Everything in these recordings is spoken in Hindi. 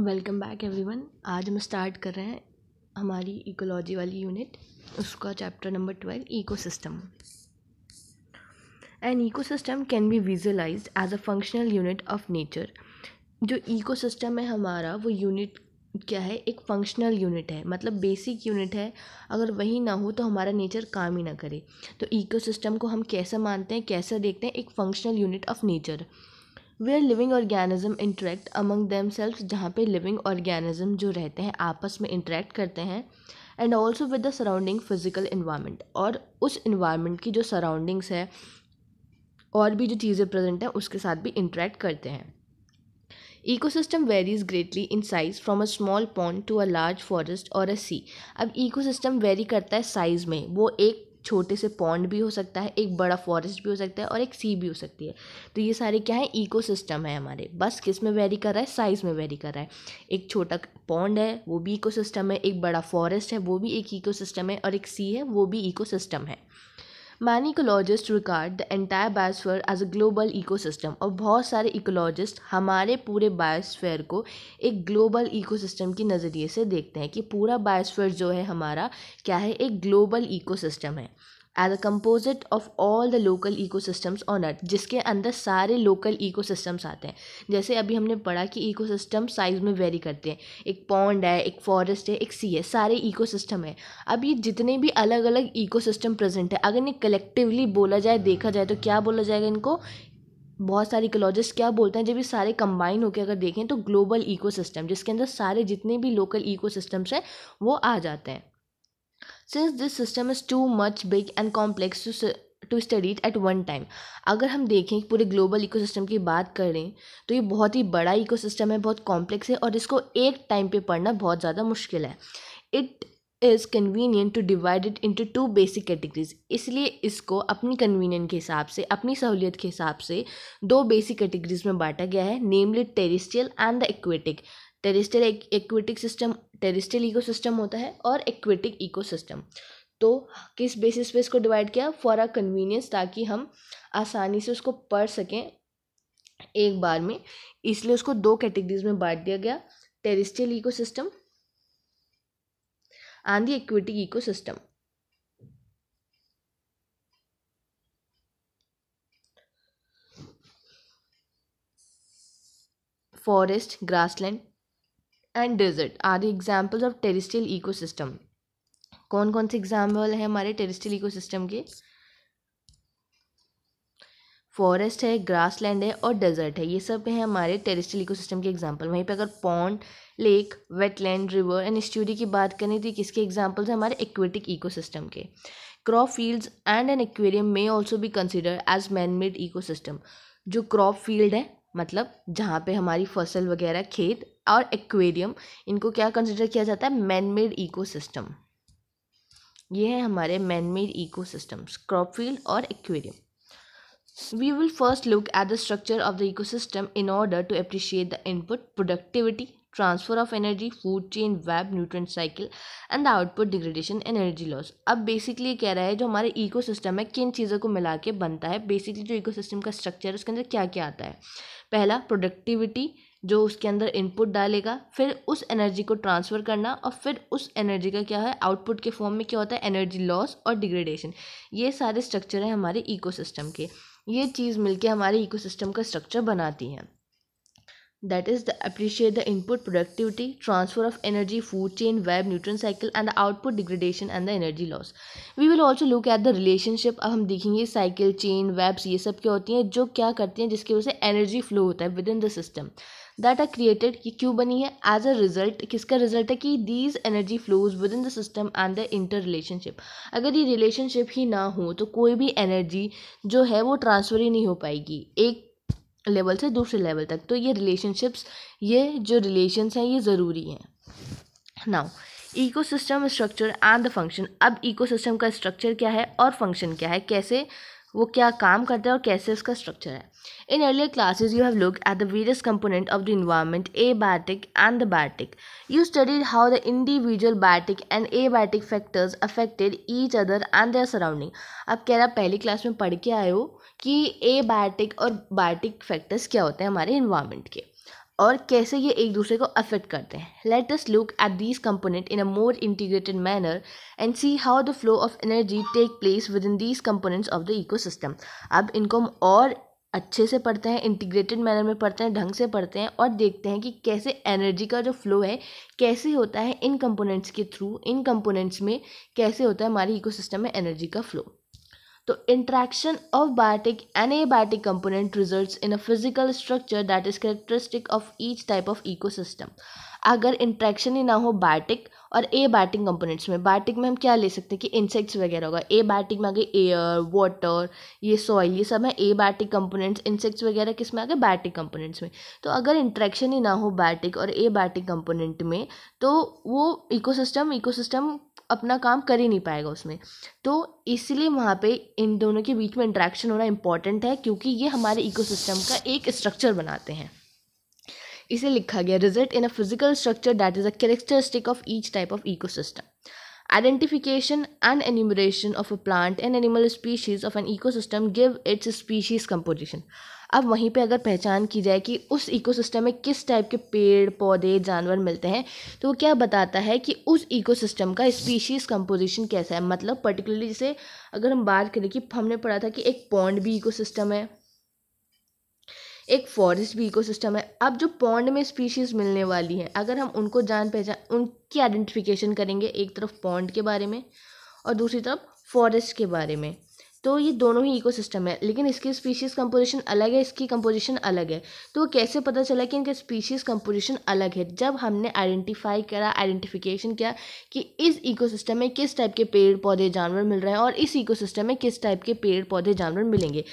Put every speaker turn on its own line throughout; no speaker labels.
वेलकम बैक एवरीवन आज हम स्टार्ट कर रहे हैं हमारी इकोलॉजी वाली यूनिट उसका chapter number twelve ecosystem an ecosystem can be visualise as a functional unit of nature जो इकोसिस्टम है हमारा वो यूनिट क्या है एक फंक्शनल यूनिट है मतलब बेसिक यूनिट है अगर वही ना हो तो हमारा नेचर काम ही ना करे तो इकोसिस्टम को हम कैसा मानते हैं कैसा देखते हैं एक functional unit of nature where living organism interact among them self जहाँ पर लिविंग ऑर्गेनिज्म जो रहते हैं आपस में इंटरेक्ट करते हैं and also with the surrounding physical environment और उस इन्वायरमेंट की जो सराउंडिंग्स है और भी जो चीज़ें प्रेजेंट हैं उसके साथ भी इंटरेक्ट करते हैं system varies greatly in size from a small pond to a large forest और अ सी अब सिस्टम वेरी करता है साइज़ में वो एक छोटे से पॉन्ड भी हो सकता है एक बड़ा फॉरेस्ट भी हो सकता है और एक सी भी हो सकती है तो ये सारे क्या है सिस्टम है हमारे बस किस में वेरी कर रहा है साइज़ में वेरी कर रहा है एक छोटा पॉन्ड है वो भी सिस्टम है एक बड़ा फॉरेस्ट है वो भी एक सिस्टम है और एक सी है वो भी सिस्टम है many ecologist regard the entire biosphere as a global ecosystem और बहुत सारे इकोलॉजिस्ट हमारे पूरे बायोस्फेयर को एक ग्लोबल इकोसिस्टम के नज़रिए से देखते हैं कि पूरा बायोस्फेयर जो है हमारा क्या है एक ग्लोबल इकोसिस्टम है as a composite of all the local eco systems on earth जिसके अंदर सारे लोकल इको सिस्टम्स आते हैं जैसे अभी हमने पढ़ा कि सिस्टम साइज में वेरी करते हैं एक पौंड है एक फॉरेस्ट है एक सी है सारे इको सिस्टम है अब ये जितने भी अलग अलग इको सिस्टम प्रेजेंट है अगर इन्हें कलेक्टिवली बोला जाए देखा जाए तो क्या बोला जाएगा इनको बहुत सारे इकोलॉजिस्ट क्या बोलते हैं जब ये सारे कंबाइन होकर अगर देखें तो ग्लोबल इको सिस्टम जिसके अंदर सारे जितने भी लोकल इको सिस्टम्स हैं वो आ जाते हैं since this system is too much big and complex to to study it at one time अगर हम देखें पूरे ग्लोबल सिस्टम की बात करें तो ये बहुत ही बड़ा सिस्टम है बहुत कॉम्प्लेक्स है और इसको एक टाइम पे पढ़ना बहुत ज़्यादा मुश्किल है it is convenient to divide it into two basic categories इसलिए इसको अपनी कन्वीनियंट के हिसाब से अपनी सहूलियत के हिसाब से दो बेसिक कैटेगरीज में बांटा गया है namely terrestrial and the aquatic terrestrial aquatic system terrestrial eco होता है और एक्वेटिक इको तो किस बेसिस पे इसको डिवाइड किया फॉर अ कन्वीनियंस ताकि हम आसानी से उसको पढ़ सकें एक बार में इसलिए उसको दो कैटेगरीज में बांट दिया गया terrestrial system and the aquatic eco system forest grassland and desert are the examples of terrestrial ecosystem कौन कौन से एग्जाम्पल हैं हमारे टेरिस्टियल इकोसिस्टम के फॉरेस्ट है ग्रासलैंड है और डेजर्ट है ये सब है हमारे टेरिस्टियल इकोसिस्टम के एग्जाम्पल वहीं पे अगर pond lake wetland river and estuary की बात करें तो किसके एग्जाम्पल्स हैं हमारे एक्वेटिक इकोसिस्टम के crop fields and an aquarium may also भी consider as man made system जो क्रॉप फील्ड है मतलब जहाँ पे हमारी फसल वगैरह खेत और एक्वेरियम इनको क्या कंसिडर किया जाता है मैन मेड इको सिस्टम ये है हमारे man made eco systems crop field और aquarium we will first look at the structure of the eco system in order to appreciate the input productivity transfer of energy food chain web nutrient cycle and the output degradation energy loss अब बेसिकली कह रहा है जो हमारे इको सिस्टम है किन चीज़ों को मिला के बनता है बेसिकली जो इको सिस्टम का स्ट्रक्चर है उसके अंदर क्या क्या आता है पहला प्रोडक्टिविटी जो उसके अंदर इनपुट डालेगा फिर उस एनर्जी को ट्रांसफ़र करना और फिर उस एनर्जी का क्या है आउटपुट के फॉर्म में क्या होता है एनर्जी लॉस और डिग्रेडेशन ये सारे स्ट्रक्चर हैं हमारे इकोसिस्टम के ये चीज़ मिलके हमारे इकोसिस्टम का स्ट्रक्चर बनाती हैं that is the appreciate the input productivity transfer of energy food chain web nutrient cycle and the output degradation and the energy loss we will also look at the relationship अब हम देखेंगे साइकिल चेन वेब्स ये सब क्या होती हैं जो क्या करती हैं जिसकी वजह से एनर्जी फ्लो होता है within the system that are created कि क्यों बनी है एज अ रिजल्ट किसका रिजल्ट है कि these energy flows within the system and the inter relationship अगर ये रिलेशनशिप ही ना हो तो कोई भी एनर्जी जो है वो ट्रांसफ़र ही नहीं हो पाएगी एक लेवल से दूसरे लेवल तक तो ये रिलेशनशिप्स ये जो रिलेशंस हैं ये ज़रूरी हैं now ecosystem structure and the function अब इकोसिस्टम का स्ट्रक्चर क्या है और फंक्शन क्या है कैसे वो क्या काम करता है और कैसे उसका स्ट्रक्चर है in earlier classes you have look at the various component of the environment abiotic and the biotic you studied how the individual biotic and abiotic factors affected each other and their surrounding अब कह रहा पहली क्लास में पढ़ के आए हो कि एबायोटिक और बायोटिक फैक्टर्स क्या होते हैं हमारे इन्वायरमेंट के और कैसे ये एक दूसरे को अफेक्ट करते हैं let us look at these component in a more integrated manner and see how the flow of energy take place within these components of the ecosystem अब इनको हम और अच्छे से पढ़ते हैं इंटीग्रेटेड मैनर में पढ़ते हैं ढंग से पढ़ते हैं और देखते हैं कि कैसे एनर्जी का जो फ्लो है कैसे होता है इन कंपोनेंट्स के थ्रू इन कंपोनेंट्स में कैसे होता है हमारे इकोसिस्टम में एनर्जी का फ्लो तो interaction एन ए and component result in a physical structure that is characteristic of each type of eco system अगर इंट्रैक्शन ही ना हो बायोटिक और ए बायोटिक कंपोनेंट्स में बायोटिक में हम क्या ले सकते हैं कि इंसेक्ट्स वगैरह होगा ए बायोटिक में आ गए एयर वाटर ये सॉइल ये सब है ए बायोटिक कंपोनेंट्स इंसेक्ट्स वगैरह किस में आ गए बायोटिक कंपोनेंट्स में तो अगर इंट्रैक्शन ही ना हो बायोटिक और ए बायोटिक कंपोनेंट में तो वो इकोसिस्टम इकोसिस्टम अपना काम कर ही नहीं पाएगा उसमें तो इसलिए वहाँ पे इन दोनों के बीच में इंट्रैक्शन होना इम्पॉर्टेंट है क्योंकि ये हमारे इकोसिस्टम का एक स्ट्रक्चर बनाते हैं इसे लिखा गया result in a physical structure that is a characteristic of each type of ecosystem Identification and enumeration of a plant and animal species of an ecosystem give its species composition. अब वहीं पे अगर पहचान की जाए कि उस इकोसिस्टम में किस टाइप के पेड़ पौधे जानवर मिलते हैं तो वो क्या बताता है कि उस इकोसिस्टम का स्पीशीज़ कंपोजिशन कैसा है मतलब पर्टिकुलरली जैसे अगर हम बात करें कि हमने पढ़ा था कि एक पौंड भी इको है एक फॉरेस्ट भी इकोसिस्टम है अब जो पौंड में स्पीशीज़ मिलने वाली है अगर हम उनको जान पहचान उनकी आइडेंटिफिकेशन करेंगे एक तरफ पौंड के बारे में और दूसरी तरफ फॉरेस्ट के बारे में तो ये दोनों ही इकोसिस्टम है लेकिन इसकी स्पीशीज़ कंपोजिशन अलग है इसकी कंपोजिशन अलग है तो कैसे पता चला कि इनका स्पीशीज़ कंपोजिशन अलग है जब हमने आइडेंटिफाई करा आइडेंटिफिकेशन किया कि इस इकोसिस्टम में किस टाइप के पेड़ पौधे जानवर मिल रहे हैं और इस इकोसिस्टम में किस टाइप के पेड़ पौधे जानवर मिलेंगे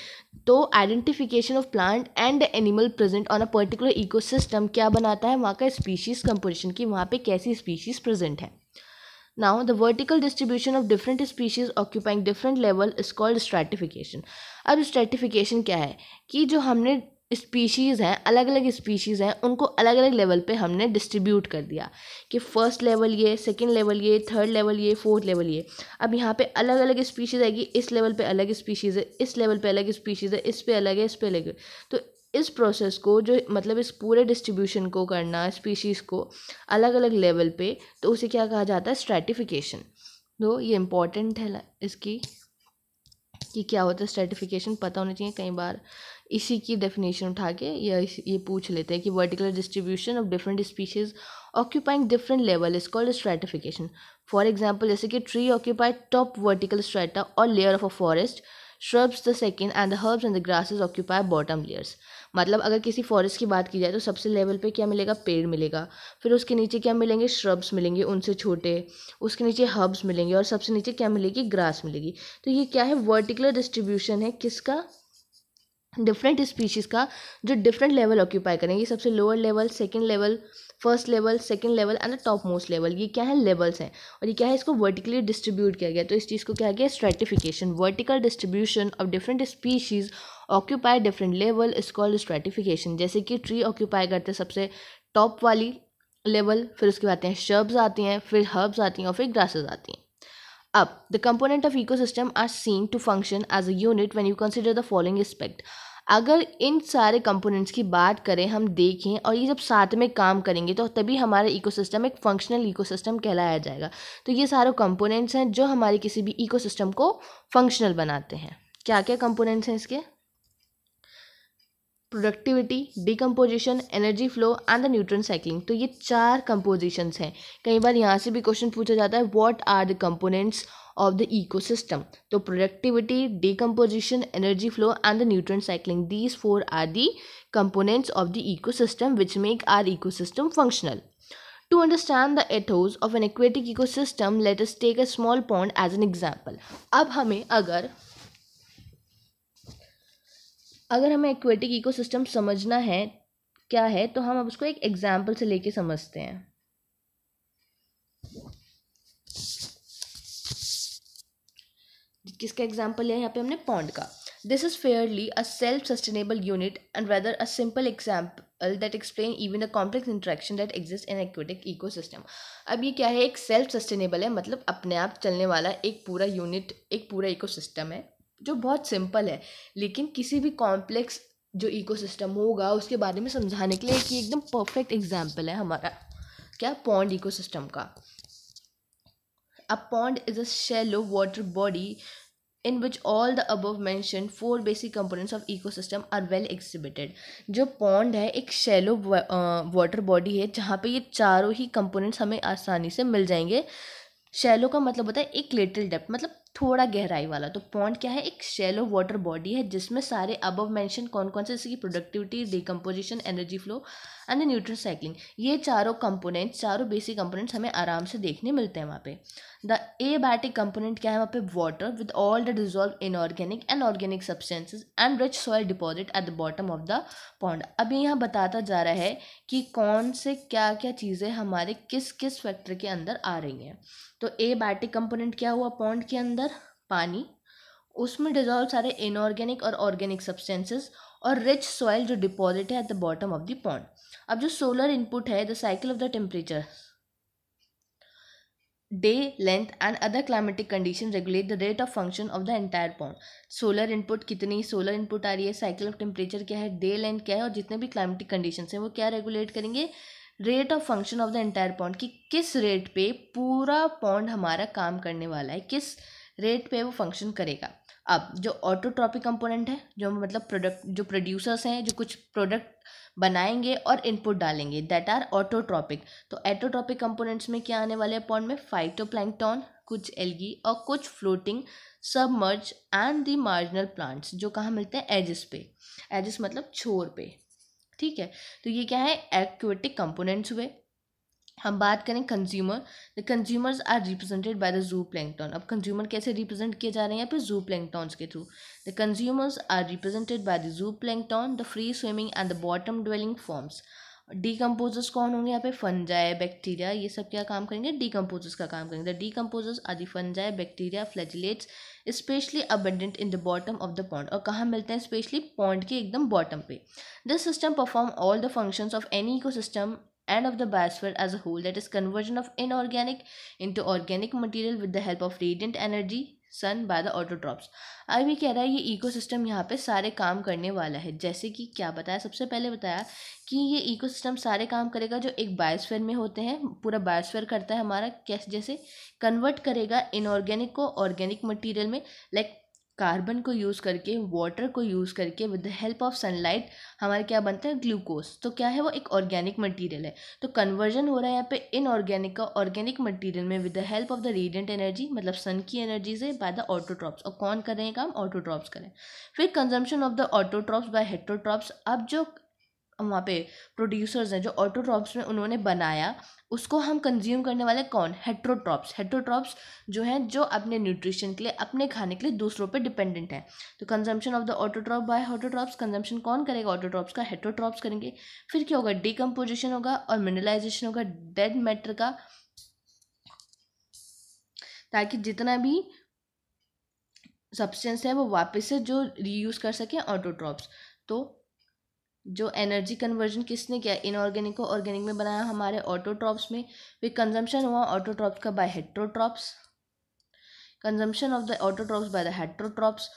तो identification of plant and animal present on a particular ecosystem क्या बनाता है वहाँ का स्पीशीज़ कंपोजिशन की वहाँ पे कैसी स्पीशीज़ प्रेजेंट है Now, the vertical distribution of different species occupying different level is called stratification. अब stratification क्या है कि जो हमने स्पीशीज़ हैं अलग अलग स्पीशीज़ हैं उनको अलग अलग लेवल पे हमने डिस्ट्रीब्यूट कर दिया कि फर्स्ट लेवल ये सेकंड लेवल ये थर्ड लेवल ये फोर्थ लेवल ये अब यहाँ पे अलग अलग स्पीशीज़ आएगी इस लेवल पे अलग स्पीशीज़ है इस लेवल पे अलग स्पीशीज़ है इस पे अलग है इस पे अलग है तो इस प्रोसेस को जो मतलब इस पूरे डिस्ट्रीब्यूशन को करना स्पीशीज़ को अलग अलग लेवल पे तो उसे क्या कहा जाता है स्ट्रेटिफिकेशन तो ये इम्पॉर्टेंट है इसकी कि क्या होता है स्ट्रेटिफिकेशन पता होना चाहिए कई बार इसी की डेफिनेशन उठा के या ये पूछ लेते हैं कि vertical distribution of different species occupying different level is called stratification for example जैसे कि tree occupy top vertical strata और layer of a forest shrubs the second and the herbs and the grasses occupy bottom layers मतलब अगर किसी फॉरेस्ट की बात की जाए तो सबसे लेवल पे क्या मिलेगा पेड़ मिलेगा फिर उसके नीचे क्या मिलेंगे श्रब्स मिलेंगे उनसे छोटे उसके नीचे हर्ब्स मिलेंगे और सबसे नीचे क्या मिलेगी ग्रास मिलेगी तो ये क्या है वर्टिकुलर डिस्ट्रीब्यूशन है किसका डिफरेंट स्पीशीज़ का जो डिफरेंट लेवल ऑक्यूपाई करेंगे सबसे lower level second level first level second level and the top most level ये क्या है लेवल्स हैं और ये क्या है इसको वर्टिकली डिस्ट्रीब्यूट किया गया तो इस चीज़ को क्या गया stratification vertical distribution of different species occupy different level is called stratification जैसे कि ट्री ऑक्यूपाई करते हैं सबसे टॉप वाली लेवल फिर उसके बाद आते हैं शर्ब्स आती हैं फिर हर्ब्स आती हैं और फिर ग्रासेस आती हैं अब the component of eco ecosystem are seen to function as a unit when you consider the following aspect अगर इन सारे कंपोनेंट्स की बात करें हम देखें और ये जब साथ में काम करेंगे तो तभी हमारा इकोसिस्टम एक फंक्शनल इकोसिस्टम कहलाया जाएगा तो ये सारे कंपोनेंट्स हैं जो हमारे किसी भी इकोसिस्टम को फंक्शनल बनाते हैं क्या क्या कंपोनेंट्स हैं इसके productivity decomposition energy flow and the nutrient cycling तो ये चार कंपोजिशंस हैं कई बार यहाँ से भी क्वेश्चन पूछा जाता है what are the components of the ecosystem तो productivity decomposition energy flow and the nutrient cycling these four are the components of the eco ecosystem which make our ecosystem functional to understand the ethos of an aquatic ecosystem us take a small pond as an example अब हमें अगर अगर हमें एक्वेटिक इकोसिस्टम समझना है क्या है तो हम अब उसको एक एग्जाम्पल से लेके समझते हैं किसका एग्जाम्पल है यहाँ पे हमने पॉन्ड का this is fairly a self sustainable unit and whether a simple example that explain even the complex interaction that exist in aquatic ecosystem अब ये क्या है एक सेल्फ सस्टेनेबल है मतलब अपने आप चलने वाला एक पूरा यूनिट एक पूरा इको सिस्टम है जो बहुत सिंपल है लेकिन किसी भी कॉम्प्लेक्स जो इकोसिस्टम होगा उसके बारे में समझाने के लिए एक एकदम परफेक्ट एग्जाम्पल है हमारा क्या पॉन्ड इकोसिस्टम का a pond is a shallow water body in which all the above mentioned four basic components of eco ecosystem are well exhibited जो पॉन्ड है एक शेलो वाटर बॉडी है जहाँ पर ये चारों ही कंपोनेंट्स हमें आसानी से मिल जाएंगे शेलो का मतलब होता है एक लिटिल डेप्थ मतलब थोड़ा गहराई वाला तो पॉन्ड क्या है एक शेलो वाटर बॉडी है जिसमें सारे अबव मेंशन कौन कौन से जैसे कि productivity decomposition energy flow and the neutral ये चारों कंपोनेंट्स चारों बेसिक कंपोनेंट्स हमें आराम से देखने मिलते हैं वहाँ पे द ए बैटिक कंपोनेंट क्या है वहाँ पे water with all the dissolve inorganic and organic substances and rich soil deposit at the bottom of the pond अभी यहाँ बताता जा रहा है कि कौन से क्या क्या चीज़ें हमारे किस किस फैक्टर के अंदर आ रही हैं तो ए बैटिक कंपोनेंट क्या हुआ पॉन्ड के अंदर पानी उसमें डिजॉल्व सारे इनऑर्गेनिक और ऑर्गेनिक सब्सटेंसेस और रिच सॉइल जो डिपॉजिट है at the bottom of the pond अब जो सोलर इनपुट है the cycle of the temperature day length and other climatic condition regulate the rate of function of the entire pond solar input कितनी सोलर इनपुट आ रही है साइकिल ऑफ टेम्परेचर क्या है डे लेंथ क्या है और जितने भी क्लाइमेटिक कंडीशन हैं वो क्या रेगुलेट करेंगे rate of function of the entire pond कि किस रेट पे पूरा पॉन्ड हमारा काम करने वाला है किस रेट पे वो फंक्शन करेगा अब जो ऑटोट्रॉपिक कंपोनेंट है जो मतलब प्रोडक्ट जो प्रोड्यूसर्स हैं जो कुछ प्रोडक्ट बनाएंगे और इनपुट डालेंगे दैट आर ऑटोट्रॉपिक तो एटोट्रॉपिक कंपोनेंट्स में क्या आने वाले हैं पॉइंट में फाइटो कुछ एल्गी और कुछ floating submerge and the marginal plants जो कहाँ मिलते हैं एजिस पे एजिस मतलब छोर पे ठीक है तो ये क्या है एक्वेटिक कंपोनेंट्स हुए हम बात करें consumer the consumers are represented by the zooplankton अब कंज्यूमर कैसे रिप्रेजेंट किए जा रहे हैं यहाँ फिर जू प्लैंगटॉन्स के through the consumers are represented by the zooplankton the free swimming and the bottom dwelling forms decomposers कौन होंगे यहाँ पे फंजाए बैक्टीरिया ये सब क्या काम करेंगे डीकम्पोजर्स का काम करेंगे the decomposers are the fungi bacteria flagellates specially abundant in the bottom of the pond और कहाँ मिलते हैं स्पेशली पॉन्ड के एकदम बॉटम पे this system perform all the functions of any system and of the biosphere as a whole that is conversion of inorganic into organic material with the help of radiant energy sun by the I अभी कह रहा है ये इकोसिस्टम यहाँ पे सारे काम करने वाला है जैसे कि क्या बताया सबसे पहले बताया कि ये इकोसिस्टम सारे काम करेगा जो एक बायोस्फेयर में होते हैं पूरा बायोस्फेयर करता है हमारा कैसे जैसे कन्वर्ट करेगा इनऑर्गेनिक को ऑर्गेनिक मटेरियल में लाइक कार्बन को यूज़ करके वाटर को यूज़ करके with the help of sunlight हमारे क्या बनता है ग्लूकोज तो क्या है वो एक ऑर्गेनिक मटेरियल है तो कन्वर्जन हो रहा है यहाँ पे इनऑर्गेनिक का ऑर्गेनिक मटेरियल में with the help of the radiant energy मतलब सन की एनर्जी से बाय द ऑटोट्रॉप्स और कौन कर रहे हैं काम ऑटोट्रॉप्स करें फिर consumption of the autotrophs by heterotrophs अब जो वहाँ पे प्रोड्यूसर्स हैं जो ऑटोट्रॉप्स में उन्होंने बनाया उसको हम कंज्यूम करने वाले कौन हेट्रोट्रॉप्स हेट्रोट्रॉप्स जो हैं जो अपने न्यूट्रिशन के लिए अपने खाने के लिए दूसरों पे डिपेंडेंट हैं तो consumption of the autotroph by heterotrophs consumption कौन करेगा ऑटोट्रॉप्स का हेट्रोट्रॉप्स करेंगे फिर क्या होगा डिकम्पोजिशन होगा और मिनरलाइजेशन होगा डेड मैटर का ताकि जितना भी सब्सटेंस है वो वापस से जो रीयूज़ कर सकें ऑटोट्रॉप्स तो जो एनर्जी कन्वर्जन किसने किया इनऑर्गेनिक को ऑर्गेनिक में बनाया हमारे ऑटोट्रॉप्स में फिर कंजम्पशन हुआ ऑटोट्रॉप्स का by heterotrophs consumption of the autotrophs by the heterotrophs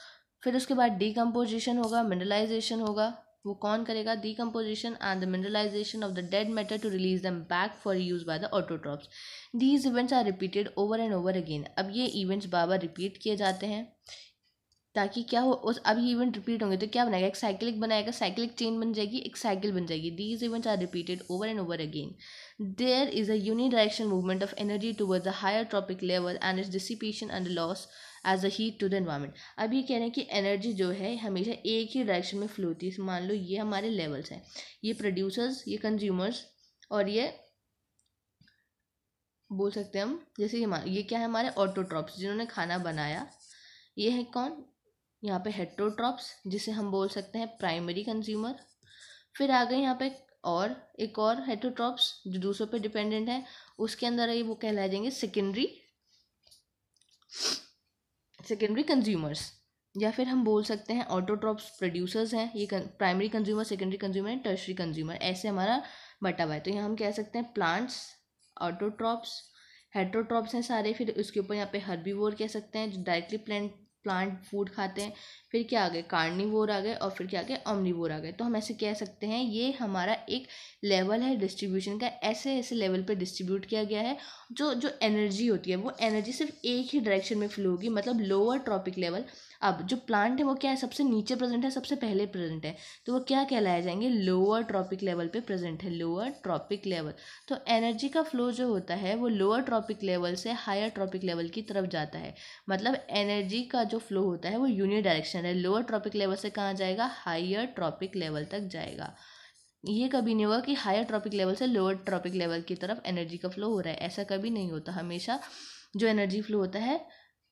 फिर उसके बाद डीकम्पोजिशन होगा मिनरलाइजेशन होगा वो कौन करेगा decomposition and the mineralization of the dead matter to release them back for use by the autotrophs these events are repeated over and over again अब ये इवेंट्स बार बार रिपीट किए जाते हैं ताकि क्या हो उस अभी इवेंट रिपीट होंगे तो क्या बनाएगा एक साइकिलिक बनाएगा साइकिलिक चेन बन जाएगी एक साइकिल बन जाएगी these events are repeated over and over again there is a uni direction movement of energy towards a higher trophic level and its dissipation and loss as a heat to the environment अब ये कह रहे हैं कि एनर्जी जो है हमेशा एक ही डायरेक्शन में फ्लो होती है मान लो ये हमारे लेवल्स हैं ये प्रोड्यूसर्स ये कंज्यूमर्स और ये बोल सकते हैं हम जैसे ये ये क्या है हमारे ऑटोट्रॉप्स जिन्होंने खाना बनाया ये है कौन यहाँ पे हेट्रोट्रॉप्स जिसे हम बोल सकते हैं प्राइमरी कंज्यूमर फिर आ गए यहाँ पे और एक और हेट्रोट्रॉप्स जो दूसरों पे डिपेंडेंट है उसके अंदर ये वो कहलाए जाएंगे सेकेंडरी सेकेंडरी कंज्यूमर्स या फिर हम बोल सकते हैं ऑटोट्रॉप्स प्रोड्यूसर्स हैं ये primary consumer secondary consumer and tertiary consumer ऐसे हमारा बटा हुआ है तो यहाँ हम कह सकते हैं प्लांट्स ऑटोट्रॉप्स हेट्रोट्रॉप्स हैं सारे फिर उसके ऊपर यहाँ पे हर्बीवोर कह सकते हैं जो डायरेक्टली प्लांट प्लांट फूड खाते हैं फिर क्या आ गए कार्निवोर आ गए और फिर क्या आ गए ओमनीवोर आ गए तो हम ऐसे कह सकते हैं ये हमारा एक लेवल है डिस्ट्रीब्यूशन का ऐसे ऐसे लेवल पर डिस्ट्रीब्यूट किया गया है जो जो एनर्जी होती है वो एनर्जी सिर्फ एक ही डायरेक्शन में फ्लो होगी मतलब लोअर ट्रॉपिक लेवल अब जो प्लांट है वो क्या है सबसे नीचे प्रेजेंट है सबसे पहले प्रेजेंट है तो वो क्या कहलाए जाएंगे लोअर ट्रॉपिक लेवल पे प्रेजेंट है लोअर ट्रॉपिक लेवल तो एनर्जी का फ्लो जो होता है वो लोअर ट्रॉपिक लेवल से हायर ट्रॉपिक लेवल की तरफ जाता है मतलब एनर्जी का जो फ्लो होता है वो यूनिट डायरेक्शन है लोअर ट्रॉपिक लेवल से कहाँ जाएगा हायर ट्रॉपिक लेवल तक जाएगा ये कभी नहीं होगा कि हायर ट्रॉपिक लेवल से लोअर ट्रॉपिक लेवल की तरफ एनर्जी का फ्लो हो रहा है ऐसा कभी नहीं होता हमेशा जो एनर्जी फ्लो होता है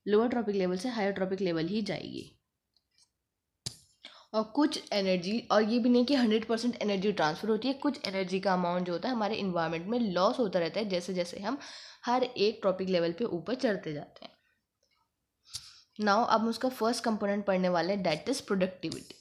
लोअर ट्रॉपिक लेवल से हायर ट्रॉपिक लेवल ही जाएगी और कुछ एनर्जी और ये भी नहीं कि हंड्रेड परसेंट एनर्जी ट्रांसफ़र होती है कुछ एनर्जी का अमाउंट जो होता है हमारे इन्वायरमेंट में लॉस होता रहता है जैसे जैसे हम हर एक ट्रॉपिक लेवल पे ऊपर चढ़ते जाते हैं नाउ अब हम उसका फर्स्ट कंपोनेंट पढ़ने वाले हैं that is productivity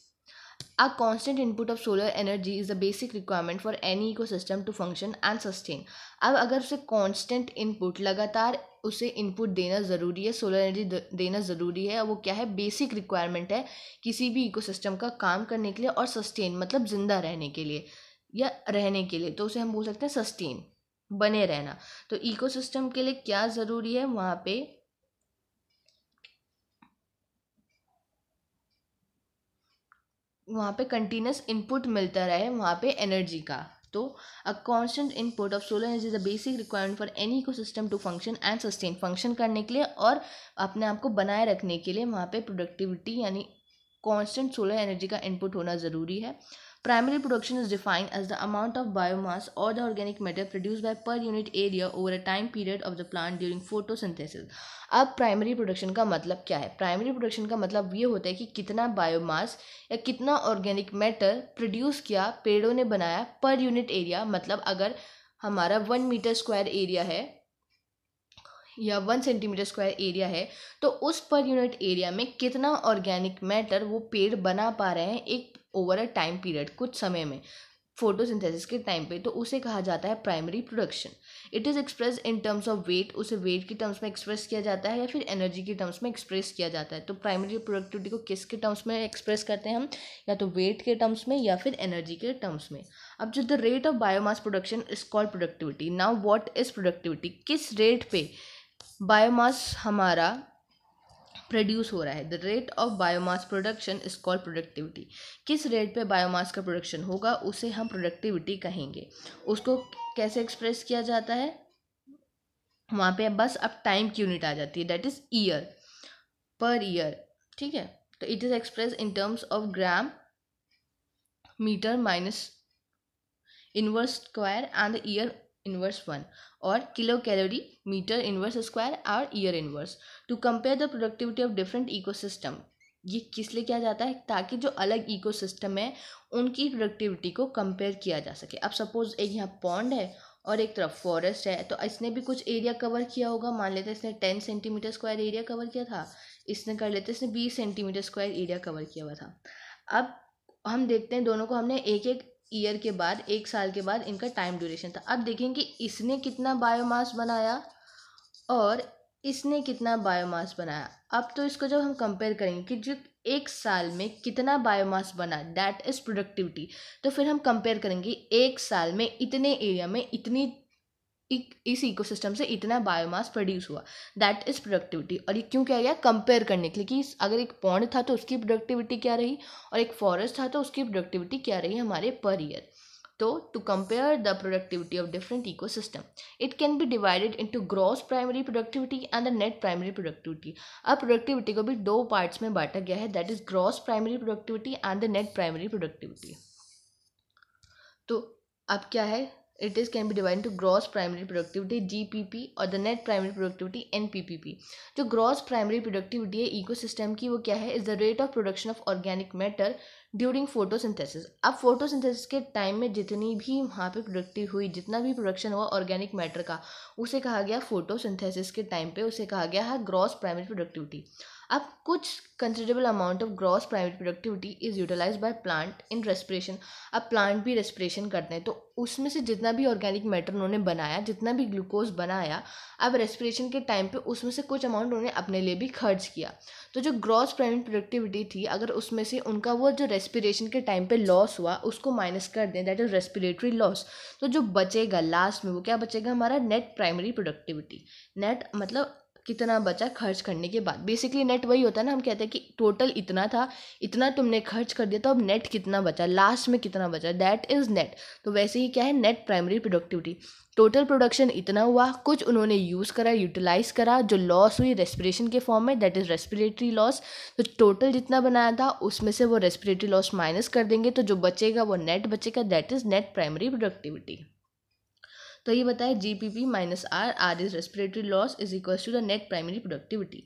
a constant input of solar energy is a basic requirement for any eco to function and sustain अब अगर उसे कॉन्स्टेंट इनपुट लगातार उसे इनपुट देना ज़रूरी है सोलर एनर्जी देना ज़रूरी है वो क्या है बेसिक रिक्वायरमेंट है किसी भी इकोसिस्टम का काम करने के लिए और सस्टेन मतलब ज़िंदा रहने के लिए या रहने के लिए तो उसे हम बोल सकते हैं सस्टेन बने रहना तो इकोसिस्टम के लिए क्या ज़रूरी है वहाँ पे वहाँ पे कंटिन्यूस इनपुट मिलता रहे वहाँ पे एनर्जी का तो a constant input of solar energy is a basic requirement for any ecosystem to function and sustain function करने के लिए और अपने आप को बनाए रखने के लिए वहाँ पे प्रोडक्टिविटी यानी कॉन्स्टेंट सोलर एनर्जी का इनपुट होना ज़रूरी है Primary production is defined as the amount of biomass or the organic matter produced by per unit area over a time period of the plant during photosynthesis. अब प्राइमरी प्रोडक्शन का मतलब क्या है प्राइमरी प्रोडक्शन का मतलब ये होता है कि कितना बायोमास या कितना ऑर्गेनिक मैटर प्रोड्यूस किया पेड़ों ने बनाया पर यूनिट एरिया मतलब अगर हमारा वन मीटर स्क्वायर एरिया है या वन सेंटीमीटर स्क्वायर एरिया है तो उस पर यूनिट एरिया में कितना ऑर्गेनिक मैटर वो पेड़ बना पा रहे हैं एक ओवर अ टाइम पीरियड कुछ समय में फोटोसिंथेसिस के टाइम पे तो उसे कहा जाता है primary production it is express in terms of weight उसे वेट के टर्म्स में एक्सप्रेस किया जाता है या फिर एनर्जी के टर्म्स में एक्सप्रेस किया जाता है तो प्राइमरी प्रोडक्टिविटी को किसके टर्म्स में एक्सप्रेस करते हैं हम या तो वेट के टर्म्स में या फिर एनर्जी के टर्म्स में अब जो the rate of biomass production is called productivity now what is productivity किस रेट पे बायोमास हमारा प्रोड्यूस हो रहा है the rate of biomass production is call productivity किस रेट पे बायोमास का प्रोडक्शन होगा उसे हम प्रोडक्टिविटी कहेंगे उसको कैसे एक्सप्रेस किया जाता है वहाँ पे बस अब टाइम की यूनिट आ जाती है that is year per year ठीक है तो it is express in terms of gram metre minus inverse square and the year one और kilocalorie metre inverse square और year to to the productivity of different ecosystem ये किस लिए किया जाता है ताकि जो अलग इकोसिस्टम है उनकी प्रोडक्टिविटी को कंपेयर किया जा सके अब सपोज एक यहाँ पॉन्ड है और एक तरफ फॉरेस्ट है तो इसने भी कुछ एरिया कवर किया होगा मान लेते इसने ten centimetre square area cover किया था इसने कर लेते इसने बीस सेंटीमीटर स्क्वायर एरिया कवर किया हुआ था अब हम देखते हैं दोनों को हमने एक एक ईयर के बाद एक साल के बाद इनका टाइम ड्यूरेशन था अब देखें कि इसने कितना बायोमास बनाया और इसने कितना बायोमास बनाया अब तो इसको जब हम कंपेयर करेंगे कि जो एक साल में कितना बायोमास बना दैट इज़ प्रोडक्टिविटी तो फिर हम कंपेयर करेंगे एक साल में इतने एरिया में इतनी इस इकोसिस्टम से इतना बायोमास प्रोड्यूस हुआ दैट इज़ प्रोडक्टिविटी और ये क्यों किया गया कंपेयर करने के लिए कि अगर एक पौंड था तो उसकी प्रोडक्टिविटी क्या रही और एक फॉरेस्ट था तो उसकी प्रोडक्टिविटी क्या रही हमारे पर ईयर तो to compare the productivity of different ecosystem it can be divided to gross primary productivity and the net primary productivity अब प्रोडक्टिविटी को भी दो पार्ट्स में बांटा गया है that is gross primary productivity and the net primary productivity तो अब क्या है it is can be divided into gross primary productivity GPP और the net primary productivity NPPP जो gross primary productivity है ecosystem की वो क्या है is the rate of production of organic matter during photosynthesis अब photosynthesis के टाइम में जितनी भी वहाँ पे प्रोडक्टिव हुई जितना भी प्रोडक्शन हुआ ऑर्गेनिक मैटर का उसे कहा गया फोटोसिंथेसिस के टाइम पे उसे कहा गया है ग्रॉस प्राइमरी प्रोडक्टिविटी अब कुछ considerable amount of gross private productivity is utilize by plant in respiration अब प्लांट भी रेस्पिरेशन करते हैं तो उसमें से जितना भी ऑर्गेनिक मैटर उन्होंने बनाया जितना भी ग्लूकोज बनाया अब रेस्पिरेशन के टाइम पे उसमें से कुछ अमाउंट उन्होंने अपने लिए भी खर्च किया तो जो ग्रॉस प्राइवेट प्रोडक्टिविटी थी अगर उसमें से उनका वो जो रेस्पिरेशन के टाइम पर लॉस हुआ उसको माइनस कर दें दैट इज़ रेस्पिरेटरी लॉस तो जो बचेगा लास्ट में वो क्या बचेगा हमारा नेट प्राइमरी प्रोडक्टिविटी नेट मतलब कितना बचा खर्च करने के बाद बेसिकली नेट वही होता है ना हम कहते हैं कि टोटल इतना था इतना तुमने खर्च कर दिया तो अब नेट कितना बचा लास्ट में कितना बचा दैट इज़ नेट तो वैसे ही क्या है net primary productivity total production इतना हुआ कुछ उन्होंने यूज़ करा यूटिलाइज करा जो लॉस हुई रेस्पिरेशन के फॉर्म में दैट इज़ रेस्पिरेटरी लॉस तो टोटल जितना बनाया था उसमें से वो रेस्पिरेटरी लॉस माइनस कर देंगे तो जो बचेगा वो नेट बचेगा that is net primary productivity तो ये बताए G P P minus R R is respiratory loss is equal to the net primary productivity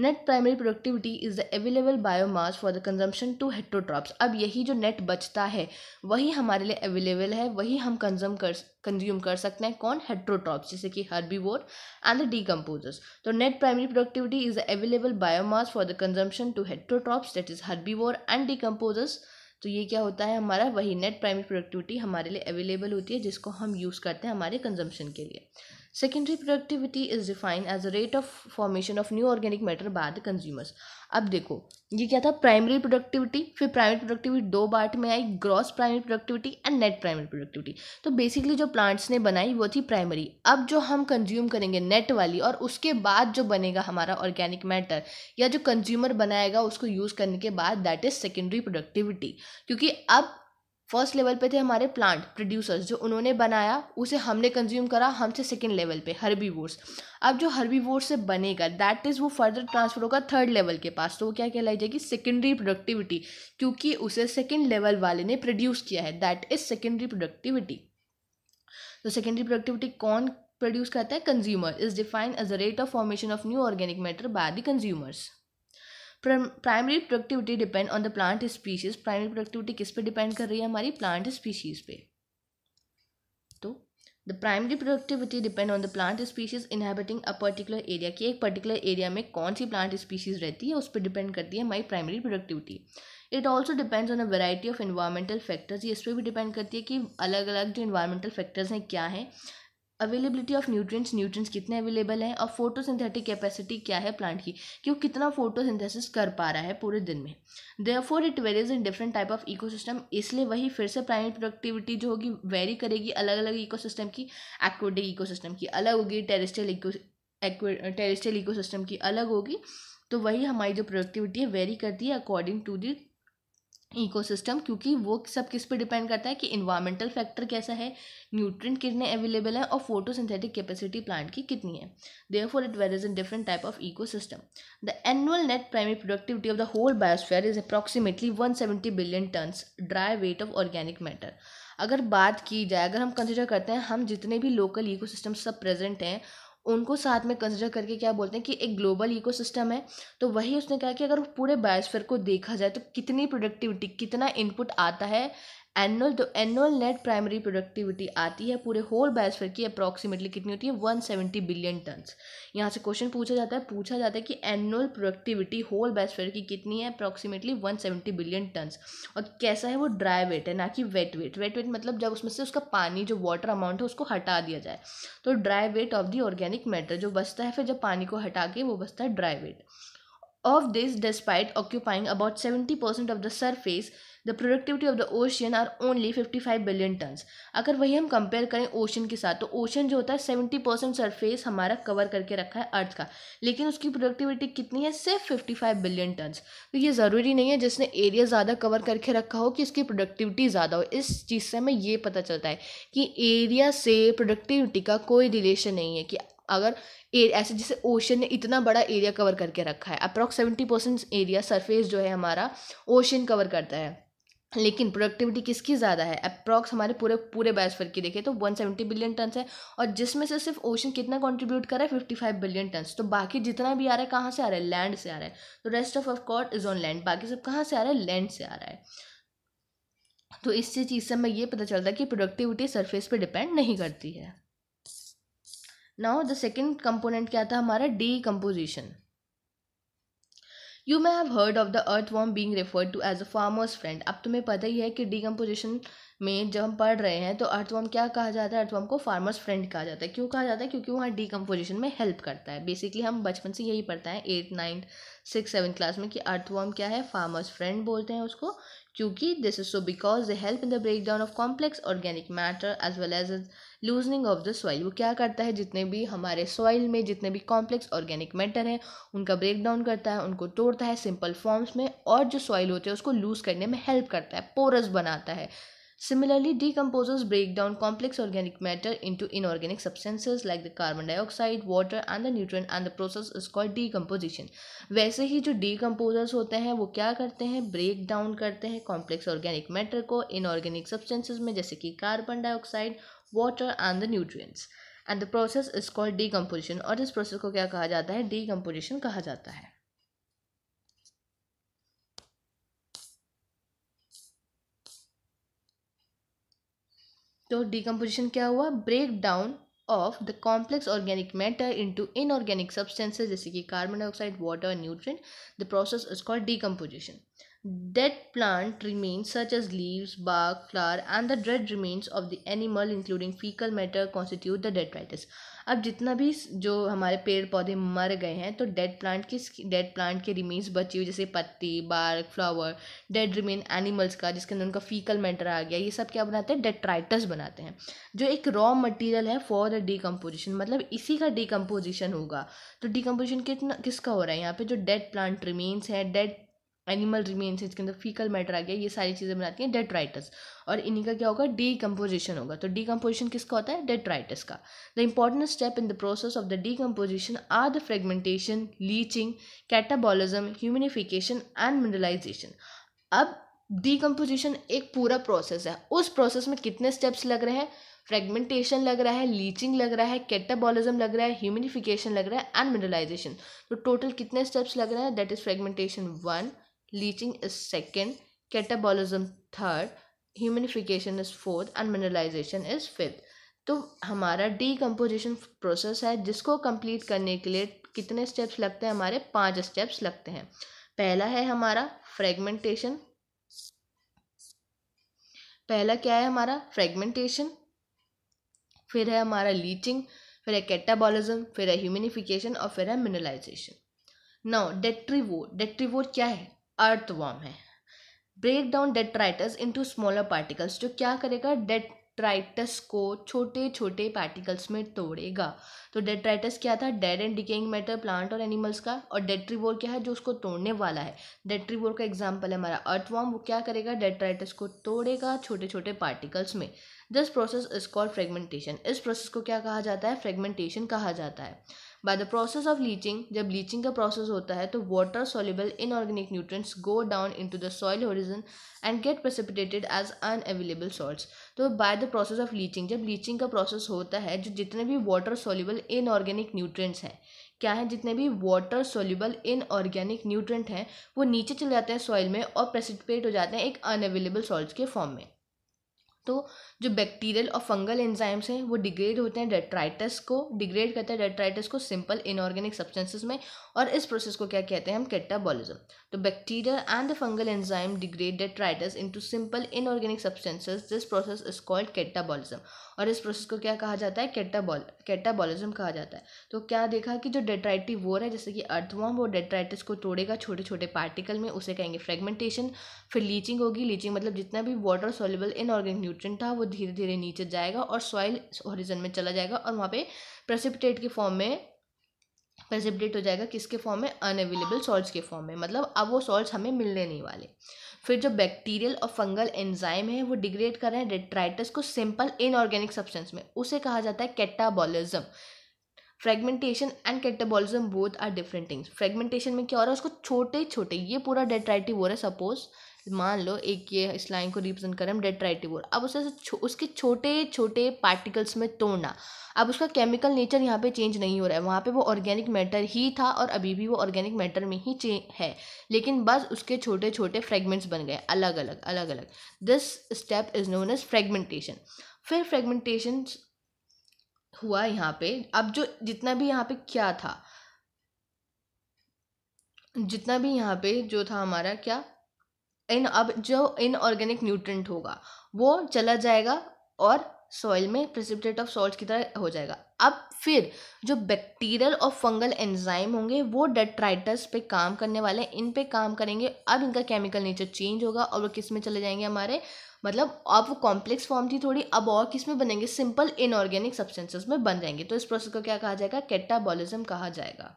net primary productivity is the available biomass for the consumption to heterotrophs अब यही जो नेट बचता है वही हमारे लिए अवेलेबल है वही हम कंज्यूम कर कंज्यूम कर सकते हैं कौन हेट्रोट्रॉप्स जैसे कि वोर एंड द डीकम्पोजर्स तो net primary productivity is the available biomass for the consumption to heterotrophs that is vore and decomposers तो ये क्या होता है हमारा वही नेट प्राइमरी प्रोडक्टिविटी हमारे लिए अवेलेबल होती है जिसको हम यूज़ करते हैं हमारे कंजम्पशन के लिए secondary productivity is defined as a rate of formation of new organic matter by the consumers अब देखो ये क्या था प्राइमरी प्रोडक्टिविटी फिर प्राइमरी प्रोडक्टिविटी दो पार्ट में आई gross primary productivity and net primary productivity तो बेसिकली जो प्लांट्स ने बनाई वो थी प्राइमरी अब जो हम कंज्यूम करेंगे नेट वाली और उसके बाद जो बनेगा हमारा ऑर्गेनिक मैटर या जो कंज्यूमर बनाएगा उसको यूज़ करने के बाद दैट इज़ सेकेंडरी प्रोडक्टिविटी क्योंकि अब फर्स्ट लेवल पे थे हमारे प्लांट प्रोड्यूसर्स जो उन्होंने बनाया उसे हमने कंज्यूम करा हमसे सेकेंड लेवल पे वोर्स अब जो हर्बी वोर्स से बनेगा दैट इज़ वो फर्दर ट्रांसफर होगा थर्ड लेवल के पास तो वो क्या कहलाई जाएगी सेकेंडरी प्रोडक्टिविटी क्योंकि उसे सेकेंड लेवल वाले ने प्रोड्यूस किया है दैट इज़ सेकेंडरी प्रोडक्टिविटी तो सेकेंडरी प्रोडक्टिविटी कौन प्रोड्यूस करता है consumer is defined as the rate of formation of new organic matter by the consumers primary productivity depend on the plant species primary productivity किस पे डिपेंड कर रही है हमारी प्लांट स्पीशीज पे तो the primary productivity depend on the plant species inhabiting a particular area की एक पर्टिकुलर एरिया में कौन सी प्लांट स्पीशीज रहती है उस पर डिपेंड करती है हमारी primary productivity it also depends on a variety of environmental factors ये इस पर भी डिपेंड करती है कि अलग अलग जो इन्वायरमेंटल फैक्टर्स हैं क्या हैं अवेलेबिलिटी ऑफ न्यूट्रिएंट्स न्यूट्रिएंट्स कितने अवेलेबल हैं और फोटोसिंथेटिक कैपेसिटी क्या है प्लांट की कि वो कितना फोटोसिंथेसिस कर पा रहा है पूरे दिन में therefore it varies in different type of ecosystem इसलिए वही फिर से प्लांट प्रोडक्टिविटी जो होगी वेरी करेगी अलग अलग इकोसिस्टम की एक्वेटिक इकोसिस्टम की अलग होगी टेरिस्टल इको टेरिस्टल इकोसिस्टम की अलग होगी तो वही हमारी जो प्रोडक्टिविटी है वेरी करती है अकॉर्डिंग टू दी इकोसिस्टम क्योंकि वो सब किस पे डिपेंड करता है कि इन्वायरमेंटल फैक्टर कैसा है न्यूट्रिएंट कितने अवेलेबल हैं और फोटोसिंथेटिक कैपेसिटी प्लांट की कितनी है therefore it varies in different type of ecosystem the annual net primary productivity of the whole biosphere is approximately one seventy billion tons dry weight of organic matter अगर बात की जाए अगर हम कंसिडर करते हैं हम जितने भी लोकल इकोसिस्टम सब प्रेजेंट हैं उनको साथ में कंसिडर करके क्या बोलते हैं कि एक ग्लोबल इकोसिस्टम है तो वही उसने कहा कि अगर पूरे बायोस्फेयर को देखा जाए तो कितनी प्रोडक्टिविटी कितना इनपुट आता है एनुअल तो एनुअल नेट प्राइमरी प्रोडक्टिविटी आती है पूरे होल बायोस्फेयर की अप्रॉक्सीमेटली कितनी होती है वन सेवेंटी बिलियन टन्स यहाँ से क्वेश्चन पूछा जाता है पूछा जाता है कि एनुअल प्रोडक्टिविटी होल बायोस्फेयर की कितनी है approximately one seventy billion tons और कैसा है वो ड्राई वेट है ना कि वेट वेट वेट वेट मतलब जब उसमें से उसका पानी जो वाटर अमाउंट है उसको हटा दिया जाए तो dry weight of the organic matter जो बचता है फिर जब पानी को हटा के वो बचता है dry weight of this despite occupying about seventy percent of the surface the productivity of the ocean are only fifty five billion tons अगर वही हम कंपेयर करें ओशन के साथ तो ओशन जो होता है सेवेंटी परसेंट सरफेस हमारा कवर करके रखा है अर्थ का लेकिन उसकी प्रोडक्टिविटी कितनी है सिर्फ फिफ्टी फाइव बिलियन टन्स तो ये ज़रूरी नहीं है जिसने एरिया ज़्यादा कवर करके रखा हो कि इसकी प्रोडक्टिविटी ज़्यादा हो इस चीज़ से हमें ये पता चलता है कि एरिया से प्रोडक्टिविटी का कोई रिलेशन नहीं है कि अगर ऐसे जैसे ओशन ने इतना बड़ा एरिया कवर करके रखा है approx seventy percent area surface जो है हमारा ओशन कवर करता है लेकिन प्रोडक्टिविटी किसकी ज़्यादा है अप्रॉक्स हमारे पूरे पूरे बायोस्फीयर की देखें तो 170 बिलियन टन्स है और जिसमें से सिर्फ ओशन कितना कंट्रीब्यूट कर रहा है 55 बिलियन टन्स तो बाकी जितना भी आ रहा है कहाँ से आ रहा है लैंड से आ रहा है तो rest of of is on land बाकी सब कहाँ से आ रहा है लैंड से आ रहा है तो इससे चीज़ से हमें ये पता चलता है कि प्रोडक्टिविटी सरफेस पर डिपेंड नहीं करती है नाउ द सेकेंड कंपोनेंट क्या था हमारा decomposition you may have heard of the earthworm being referred to as a farmer's friend अब तुम्हें पता ही है कि डिकम्पोजिशन में जब हम पढ़ रहे हैं तो अर्थवॉम क्या कहा जाता है अर्थवॉम को फार्मर्स फ्रेंड कहा जाता है क्यों कहा जाता है क्योंकि वहाँ डिकम्पोजिशन में हेल्प करता है बेसिकली हम बचपन से यही पढ़ते हैं eight ninth six seven class में कि अर्थवॉम क्या है फार्मर्स फ्रेंड बोलते हैं उसको क्योंकि this is so because they help in the break down of complex organic matter as well as loosening of the soil वो क्या करता है जितने भी हमारे सॉइल में जितने भी कॉम्प्लेक्स ऑर्गेनिक मैटर हैं उनका ब्रेक डाउन करता है उनको तोड़ता है सिंपल फॉर्म्स में और जो सॉइल होते हैं उसको लूज़ करने में हेल्प करता है पोरस बनाता है Similarly, decomposers break down complex organic matter into inorganic substances like the carbon dioxide, water and the nutrient and the process is called decomposition. वैसे ही जो decomposers होते हैं वो क्या करते हैं ब्रेक डाउन करते हैं कॉम्प्लेक्स ऑर्गेनिक मैटर को इनऑर्गेनिक सब्सटेंसेज में जैसे कि carbon dioxide water and the nutrients and the process is called decomposition और इस प्रोसेस को क्या कहा जाता है डीकम्पोजिशन कहा जाता है तो डिकम्पोजिशन क्या हुआ break down of the complex organic matter into inorganic substances जैसे कि carbon dioxide water nutrient the process is called decomposition dead plant remains such as leaves bark flower and the dead remains of the animal including faecal matter constitute the detritus अब जितना भी जो हमारे पेड़ पौधे मर गए हैं तो डेड प्लांट की डेड प्लांट के रिमेन्स बची हुई जैसे पत्ती bark flower dead remain animals का जिसके अंदर उनका फीकल मैटर आ गया ये सब क्या बनाते हैं डेट्राइटस बनाते हैं जो एक रॉ मटेरियल है फॉर द डिकम्पोजिशन मतलब इसी का डिकम्पोजिशन होगा तो डिकम्पोजिशन कितना किसका हो रहा है यहाँ पे जो डेड प्लांट रिमेन्स है डेड एनिमल रिमेन्स है इसके अंदर फीकल मैटर आ गया ये सारी चीज़ें बनाती हैं डेट्राइटस और इन्हीं का क्या होगा डीकम्पोजिशन होगा तो डीकम्पोजिशन किसका होता है डेट्राइटस का the important step in the process of the decomposition are the fragmentation leaching catabolism humification and mineralisation अब डीकम्पोजिशन एक पूरा प्रोसेस है उस प्रोसेस में कितने स्टेप्स लग रहे हैं फ्रेगमेंटेशन लग रहा है लीचिंग लग रहा है कैटाबॉलिज्म लग रहा है ह्यूमिनिफिकेशन लग रहा है एंड मिनरलाइजेशन तो टोटल कितने स्टेप्स लग रहे हैं that is fragmentation one leaching is second, catabolism third, humification is fourth and mineralisation is fifth तो हमारा डीकम्पोजिशन प्रोसेस है जिसको कंप्लीट करने के लिए कितने स्टेप्स लगते हैं हमारे पांच स्टेप्स लगते हैं पहला है हमारा फ्रेगमेंटेशन पहला क्या है हमारा फ्रेगमेंटेशन फिर है हमारा लीचिंग फिर है कैटाबॉलिज्म फिर है ह्यूमिनिफिकेशन और फिर है मिनरलाइजेशन नाउ डेट्रीवोर डेट्रीवोर क्या है अर्थवॉर्म है break down detritus into smaller particles जो क्या करेगा डेट्राइटस को छोटे छोटे पार्टिकल्स में तोड़ेगा तो डेट्राइटस क्या था dead and decaying matter plant और एनिमल्स का और डेट्रीवोर क्या है जो उसको तोड़ने वाला है डेट्रीवोर का एग्जाम्पल है हमारा अर्थवॉर्म वो क्या करेगा डेट्राइटस को तोड़ेगा छोटे छोटे पार्टिकल्स में this process is called fragmentation इस प्रोसेस को क्या कहा जाता है फ्रेगमेंटेशन कहा जाता है by the process of leaching जब लीचिंग का प्रोसेस होता है तो water soluble inorganic nutrients go down into the soil horizon and get precipitated as available salt तो by the process of leaching जब लीचिंग का प्रोसेस होता है जो जितने भी वाटर सोल्यूबल इनऑर्गेनिक न्यूट्रेंट्स हैं क्या है जितने भी वाटर सोल्यूबल इनऑर्गेनिक न्यूट्रेंट हैं वो नीचे चले जाते हैं सॉइल में और प्रेसिपिटेट हो जाते हैं एक अनअवेलेबल सॉल्ट के फॉर्म में तो जो बैक्टीरियल और फंगल एंजाइम्स हैं वो डिग्रेड होते हैं डेट्राइटस को डिग्रेड करते हैं डेट्राइटस को सिंपल इनऑर्गेनिक सब्सटेंसेस में और इस प्रोसेस को क्या कहते हैं हम कैटाबॉलिज्म तो bacterial and the fungal enzyme degrade detritus into simple inorganic substances this process is called catabolism और इस प्रोसेस को क्या कहा जाता है कैटाबॉल कैटाबॉलिज्म कहा जाता है तो क्या देखा कि जो डेट्राइटी वोर है जैसे कि अर्थवॉम वो डेट्राइटिस को तोड़ेगा छोटे छोटे पार्टिकल में उसे कहेंगे फ्रेगमेंटेशन फिर लीचिंग होगी लीचिंग मतलब जितना भी वाटर सोलेबल इनऑर्गेनिक न्यूट्रिएंट था वो धीरे धीरे नीचे जाएगा और सॉइल ओरिजन में चला जाएगा और वहाँ पर प्रेसिपिटेट के फॉर्म में प्रेसिपिटेट हो जाएगा किसके फॉर्म में अनअवेलेबल सॉल्ट के फॉर्म में मतलब अब वो सॉल्ट हमें मिलने नहीं वाले फिर जो बैक्टीरियल और फंगल एंजाइम है वो डिग्रेड कर रहे हैं डेट्राइटस को सिंपल इनऑर्गेनिक सब्सटेंस में उसे कहा जाता है catabolism fragmentation and catabolism both are different things fragmentation में क्या हो रहा है उसको छोटे छोटे ये पूरा डेट्राइटिव हो रहा है सपोज मान लो एक ये इस लाइन को रिप्रेजेंट करें हम डेट्राइटिवोर अब उसे छो, उसके छोटे छोटे पार्टिकल्स में तोड़ना अब उसका केमिकल नेचर यहाँ पे चेंज नहीं हो रहा है वहाँ पे वो ऑर्गेनिक मैटर ही था और अभी भी वो ऑर्गेनिक मैटर में ही है लेकिन बस उसके छोटे छोटे फ्रेगमेंट्स बन गए अलग अलग अलग अलग this step is known as fragmentation फिर फ्रेगमेंटेशन हुआ यहाँ पे अब जो जितना भी यहाँ पे क्या था जितना भी यहाँ पे जो था हमारा क्या इन अब जो इनऑर्गेनिक न्यूट्रेंट होगा वो चला जाएगा और सॉइल में प्रिसिपिटेट ऑफ सॉल्ट की तरह हो जाएगा अब फिर जो बैक्टीरियल और फंगल एंजाइम होंगे वो डेट्राइटस पे काम करने वाले हैं इन पे काम करेंगे अब इनका केमिकल नेचर चेंज होगा और वो किस में चले जाएंगे हमारे मतलब अब वो कॉम्प्लेक्स फॉर्म थी थोड़ी अब और किस में बनेंगे सिंपल इनऑर्गेनिक सब्सटेंसेस में बन जाएंगे तो इस प्रोसेस को क्या कहा जाएगा कैटाबॉलिज्म कहा जाएगा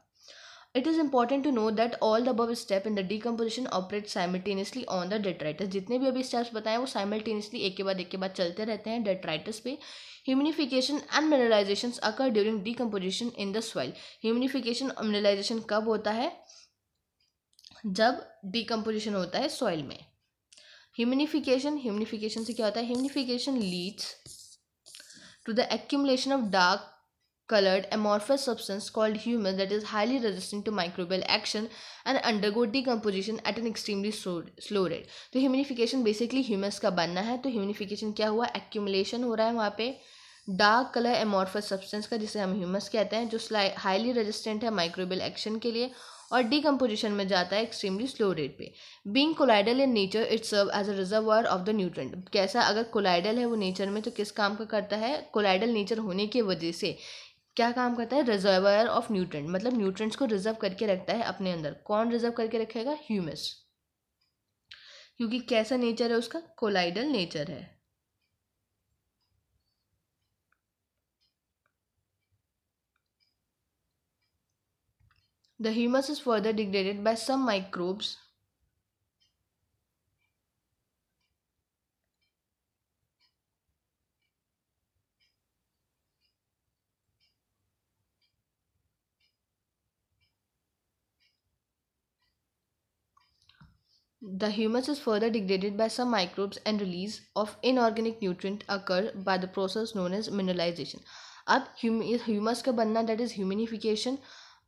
it is important to know that all the above step in the decomposition operate simultaneously on the detritus जितने भी अभी स्टेप्स बताएं वो साइमल्टेनियसली एक के बाद एक के बाद चलते रहते हैं डेट्राइटस पे humification and mineralisation occur during decomposition in the soil humification और मिनरलाइजेशन कब होता है जब डिकम्पोजिशन होता है सॉइल में ह्यूमिनिफिकेशन ह्यूमिनिफिकेशन से क्या होता है humification leads to the accumulation of dark colored amorphous substance called humus that is highly resistant to microbial action and undergo decomposition at an extremely slow, slow rate तो humidification basically humus का बनना है तो humidification क्या हुआ accumulation हो रहा है वहाँ पे डार्क कलर एमोर्फस सब्सटेंस का जिसे हम ह्यूमस कहते हैं जो हाईली रेजिस्टेंट है माइक्रोबियल एक्शन के लिए और डिकम्पोजिशन में जाता है एक्सट्रीमली स्लो रेट पे being colloidal in nature its serve as a reservoir of the nutrient कैसा अगर कोलाइडल है वो नेचर में तो किस काम का करता है कोलाइडल नेचर होने की वजह से क्या काम करता है रिजर्वर ऑफ न्यूट्रेंट मतलब न्यूट्रेंट्स को रिजर्व करके रखता है अपने अंदर कौन रिजर्व करके रखेगा ह्यूमस क्योंकि कैसा नेचर है उसका कोलाइडल नेचर है the humus is further degraded by some microbes The humus is further degraded by some microbes and release of inorganic nutrient occur by the process known as mineralization. अब humus का बनना that is इज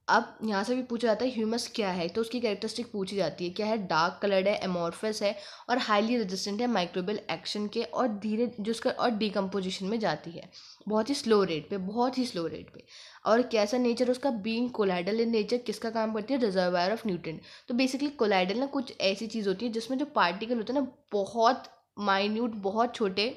अब यहाँ से भी पूछा जाता है ह्यूमस क्या है तो उसकी कैरेक्टरिस्टिक पूछी जाती है क्या है डार्क कलर्ड है एमोरफस है और हाईली रेजिस्टेंट है माइक्रोबियल एक्शन के और धीरे जो उसका और डिकम्पोजिशन में जाती है बहुत ही स्लो रेट पे बहुत ही स्लो रेट पे और कैसा नेचर उसका बींग कोलाइडल इन नेचर किसका काम करती है रिजर्वायर ऑफ न्यूट्रेंट तो बेसिकली कोलाइडल ना कुछ ऐसी चीज़ होती है जिसमें जो पार्टिकल होते हैं ना बहुत माइन्यूट बहुत छोटे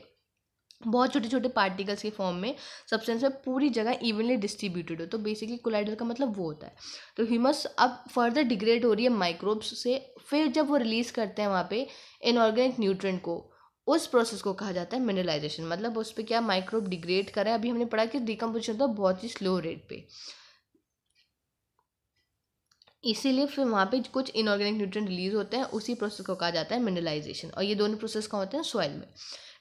बहुत छोटे छोटे पार्टिकल्स के फॉर्म में सब्सटेंस में पूरी जगह इवनली डिस्ट्रीब्यूटेड हो तो बेसिकली कोलाइडर का मतलब वो होता है तो ह्यूमस अब फर्दर डिग्रेड हो रही है माइक्रोब्स से फिर जब वो रिलीज़ करते हैं वहाँ पे इनऑर्गेनिक न्यूट्रेंट को उस प्रोसेस को कहा जाता है मिनरलाइजेशन मतलब उस पर क्या माइक्रोब डिग्रेड करा है अभी हमने पढ़ा कि डिकम्पोजिशन होता है बहुत ही स्लो रेट पे इसीलिए फिर वहाँ पे कुछ इनऑर्गेनिक न्यूट्रिएंट रिलीज होते हैं उसी प्रोसेस को कहा जाता है मिनरलाइजेशन और ये दोनों प्रोसेस कहाँ होते हैं सॉइल में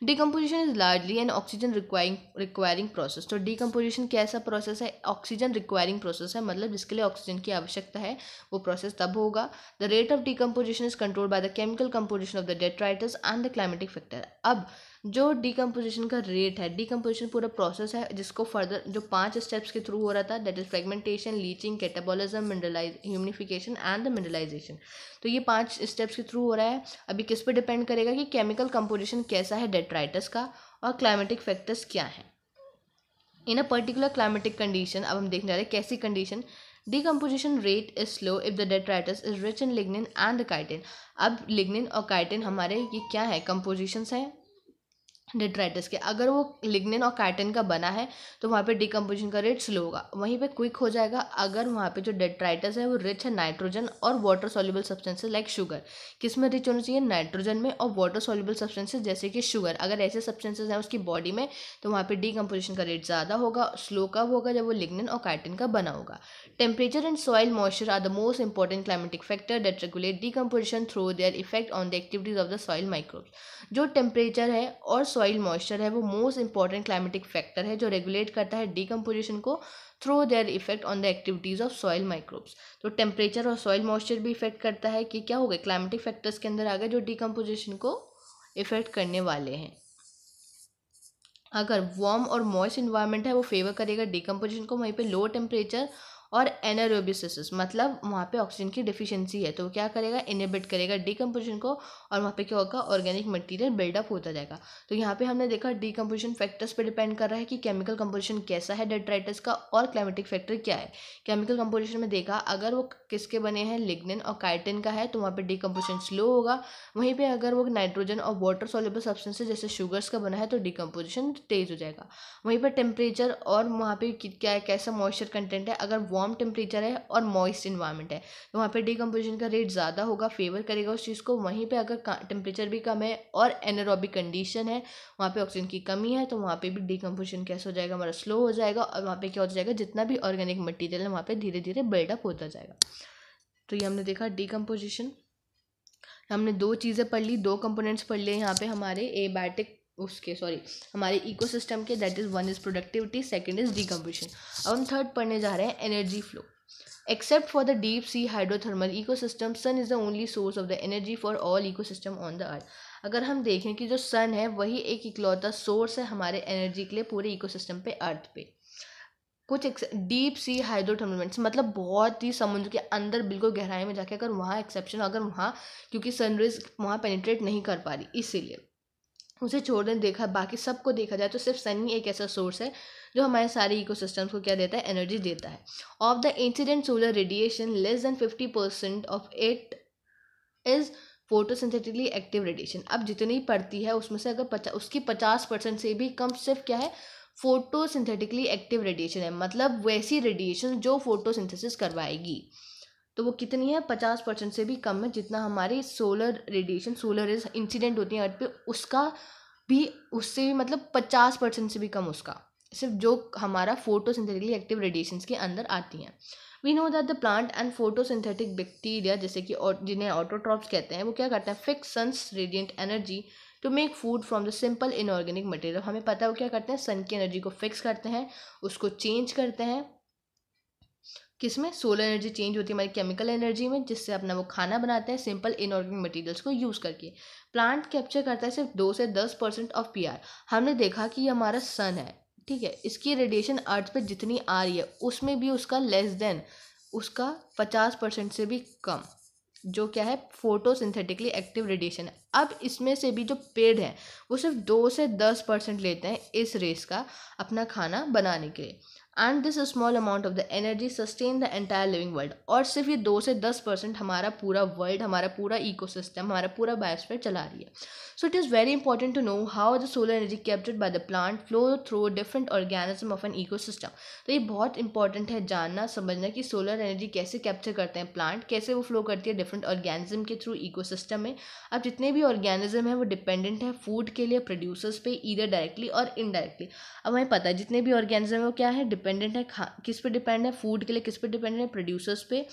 decomposition is largely an oxygen requiring requiring process तो डिकम्पोजिशन कैसा प्रोसेस है ऑक्सीजन रिक्वायरिंग प्रोसेस है मतलब जिसके लिए ऑक्सीजन की आवश्यकता है वो प्रोसेस तब होगा the rate of decomposition is control by the chemical composition of the detritus and the climatic factor अब जो डिकम्पोजिशन का रेट है डिकम्पोजिशन पूरा प्रोसेस है जिसको फर्दर जो पांच स्टेप्स के थ्रू हो रहा था that is fragmentation leaching catabolism mineralise humification and the mineralisation तो ये पांच स्टेप्स के थ्रू हो रहा है अभी किस पे डिपेंड करेगा कि केमिकल कंपोजिशन कैसा है डेट्राइटस का और क्लाइमेटिक फैक्टर्स क्या हैं in a particular climatic condition अब हम देखने जा रहे हैं कैसी condition decomposition rate is slow if the detritus is rich in lignin and chitin अब लिग्निन और काइटिन हमारे ये क्या है कंपोजिशंस हैं डेट्राइटस के अगर वो लिग्निन और कार्टन का बना है तो वहाँ पे डिकम्पोजिशन का रेट स्लो होगा वहीं पे क्विक हो जाएगा अगर वहाँ पे जो डिट्राइटस है वो रिच है नाइट्रोजन और water soluble substances like sugar किस में रिच होना चाहिए नाइट्रोजन में और वाटर सोल्यूबल सब्सटेंसेज जैसे कि शुगर अगर ऐसे सब्सटेंसेज हैं उसकी बॉडी में तो वहाँ पर डिकम्पोजिशन का रेट ज़्यादा होगा स्लो कब होगा जब वो लिग्निन और कार्टन का बना होगा temperature and soil moisture are the most important climatic factor that regulate decomposition through their effect on the activities of the soil microbes जो टेम्परेचर है और सॉइल मॉइस्चर है वो मोस्ट इंपॉर्टेंट क्लाइमेटिक फैक्टर है जो रेगुलेट करता है डीकम्पोजिशन को through their effect on the activities of soil microbes तो टेम्परेचर और सॉइल मॉइस्चर भी इफेक्ट करता है कि क्या हो गया क्लाइमेटिक फैक्टर्स के अंदर आ गए जो डीकम्पोजिशन को इफेक्ट करने वाले हैं अगर वार्म और मॉइस्ट इन्वायरमेंट है वो फेवर करेगा डिकम्पोजिशन को वहीं पे लो टेम्परेचर और एनरोबिसिस मतलब वहाँ पे ऑक्सीजन की डिफिशियंसी है तो क्या करेगा इनिबिट करेगा डिकम्पोजिशन को और वहाँ पे क्या होगा ऑर्गेनिक मटेरियल बिल्डअप होता जाएगा तो यहाँ पे हमने देखा डिकम्पोजिशन फैक्टर्स पे डिपेंड कर रहा है कि केमिकल कंपोजिशन कैसा है डेट्राइटस का और क्लाइमेटिक फैक्टर क्या है केमिकल कंपोजिशन में देखा अगर वो किसके बने हैं लिग्निन और काइटिन का है तो वहाँ पर डिकम्पोजिशन स्लो होगा वहीं पर अगर वो नाइट्रोजन और वाटर सोलेबल सब्सटेंसेज जैसे शुगर्स का बना है तो डिकम्पोजिशन तेज़ हो जाएगा वहीं पर टेम्परेचर और वहाँ पर क्या कैसा मॉइस्चर कंटेंट है अगर वार्म टेम्परेचर है और मॉइस्ट इन्वायरमेंट है तो वहाँ पर डिकम्पोजिशन का रेट ज़्यादा होगा फेवर करेगा उस चीज़ को वहीं पर अगर टेम्परेचर भी कम है और एनारोबिक कंडीशन है वहाँ पर ऑक्सीजन की कमी है तो वहाँ पर भी डिकम्पोजिशन कैसे हो जाएगा हमारा स्लो हो जाएगा और वहाँ पर क्या हो जाएगा जितना भी ऑर्गेनिक मटीरियल है वहाँ पर धीरे धीरे बिल्डअप होता जाएगा तो ये हमने देखा डिकम्पोजिशन हमने दो चीज़ें पढ़ ली दो कंपोनेंट्स पढ़ लिए यहाँ पे हमारे एबायोटिक उसके सॉरी हमारे इकोसिस्टम के that is one is productivity second is decomposition अब हम थर्ड पढ़ने जा रहे हैं energy flow except for the deep sea hydrothermal ecosystem sun is the only source of the energy for all ecosystem on the earth अगर हम देखें कि जो सन है वही एक इकलौता सोर्स है हमारे एनर्जी के लिए पूरे इकोसिस्टम पे अर्थ पे कुछ डीप सी हाइड्रोटर्मेंट्स मतलब बहुत ही समुद्र के अंदर बिल्कुल गहराई में जाके अगर वहाँ एक्सेप्शन अगर वहाँ क्योंकि सनरेज वहाँ पेनिट्रेट नहीं कर पा रही इसीलिए उसे छोड़ दें देखा बाकी सबको देखा जाए तो सिर्फ सन ही एक ऐसा सोर्स है जो हमारे सारे इकोसिस्टम्स को क्या देता है एनर्जी देता है of the incident solar radiation less than fifty percent of it is photosynthetically active radiation अब जितनी पड़ती है उसमें से अगर पचास उसकी पचास परसेंट से भी कम सिर्फ क्या है फोटोसिंथेटिकली एक्टिव रेडिएशन है मतलब वैसी रेडिएशन जो फोटोसिंथेसिस करवाएगी तो वो कितनी है पचास परसेंट से भी कम है जितना हमारे सोलर रेडिएशन सोलर इंसिडेंट होती है अर्थ पे उसका भी उससे भी मतलब पचास परसेंट से भी कम उसका सिर्फ जो हमारा फोटोसिंथेटिकली एक्टिव रेडिएशंस के अंदर आती हैं we know that the plant and photosynthetic bacteria जैसे कि जिन्हें ऑटोट्रॉप्स कहते हैं वो क्या करते हैं fix sun's radiant energy to make food from the simple inorganic material हमें पता है वो क्या करते हैं सन की एनर्जी को फिक्स करते हैं उसको चेंज करते हैं किस में सोलर एनर्जी चेंज होती है हमारी केमिकल एनर्जी में जिससे अपना वो खाना बनाते हैं सिंपल इनऑर्गेनिक मटेरियल्स को यूज़ करके प्लांट कैप्चर करता है सिर्फ दो से दस परसेंट ऑफ पी हमने देखा कि ये हमारा सन है ठीक है इसकी रेडिएशन अर्थ पे जितनी आ रही है उसमें भी उसका लेस देन उसका पचास परसेंट से भी कम जो क्या है फोटोसिंथेटिकली एक्टिव रेडिएशन है अब इसमें से भी जो पेड़ है वो सिर्फ दो से दस परसेंट लेते हैं इस रेस का अपना खाना बनाने के लिए and this small amount of the energy sustain the entire living world और सिर्फ ये दो से दस परसेंट हमारा पूरा वर्ल्ड हमारा पूरा इकोसिस्टम हमारा पूरा बायोस्फीयर चला रही है so it is very very to know how the solar energy captured captured the the flow through different different of an ecosystem तो ये बहुत इंपॉर्टेंट है जानना समझना कि सोलर एनर्जी कैसे कैप्चर करते हैं प्लांट कैसे वो फ्लो करती है डिफरेंट ऑर्गेनिज्म के थ्रू इको सिस्टम में अब जितने भी ऑर्गेनिज्म हैं वो डिपेंडेंट है फूड के लिए प्रोड्यूसर्स पे इधर डायरेक्टली और इनडायरेक्टली अब हमें पता है जितने भी ऑर्गेनिज्म है वो क्या है डिपेंडेंट है किस पर डिपेंड है फूड के लिए किस पर डिपेंडेंट है प्रोड्यूसर्स पे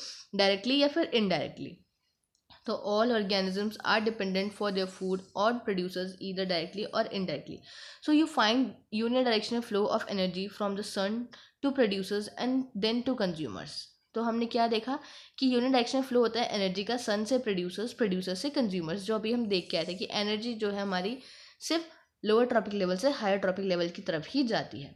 डायरेक्टली या फिर इनडायरेक्टली तो all organisms are dependent for their food और प्रोड्यूसर्स ईदर डायरेक्टली और indirectly so you find unidirectional flow of energy from the sun to producers and then to consumers तो हमने क्या देखा कि यूनियन डायरेक्शन फ्लो होता है एनर्जी का सन से प्रोड्यूसर्स प्रोड्यूसर्स से कंज्यूमर्स जो अभी हम देख के आए थे कि एनर्जी जो है हमारी सिर्फ लोअर ट्रॉपिक लेवल से हायर ट्रॉपिक लेवल की तरफ ही जाती है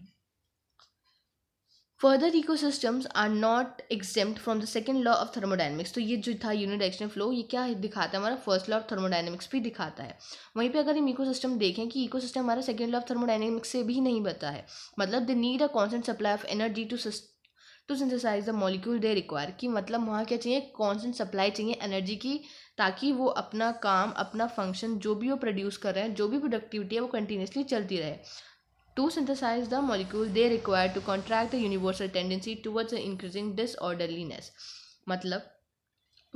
further ecosystems are not exempt from the second law of thermodynamics तो ये जो था एक्शन फ्लो ये क्या दिखाता है हमारा फर्स्ट लॉ ऑफ थर्मोडाइनमिक्स भी दिखाता है वहीं पर अगर हम इको सिस्टम देखें कि इको सिस्टम हमारा सेकेंड लॉ ऑफ थर्मोडाइनमिक्स से भी नहीं बता है मतलब they need a constant supply of energy to to synthesise the molecule they require कि मतलब वहाँ क्या चाहिए कॉन्सेंट सप्लाई चाहिए एनर्जी की ताकि वो अपना काम अपना फंक्शन जो भी वो प्रोड्यूस कर रहे हैं जो भी प्रोडक्टिविटी है वो कंटिन्यूसली चलती रहे to synthesize the molecule they require to contract the universal tendency towards increasing disorderliness मतलब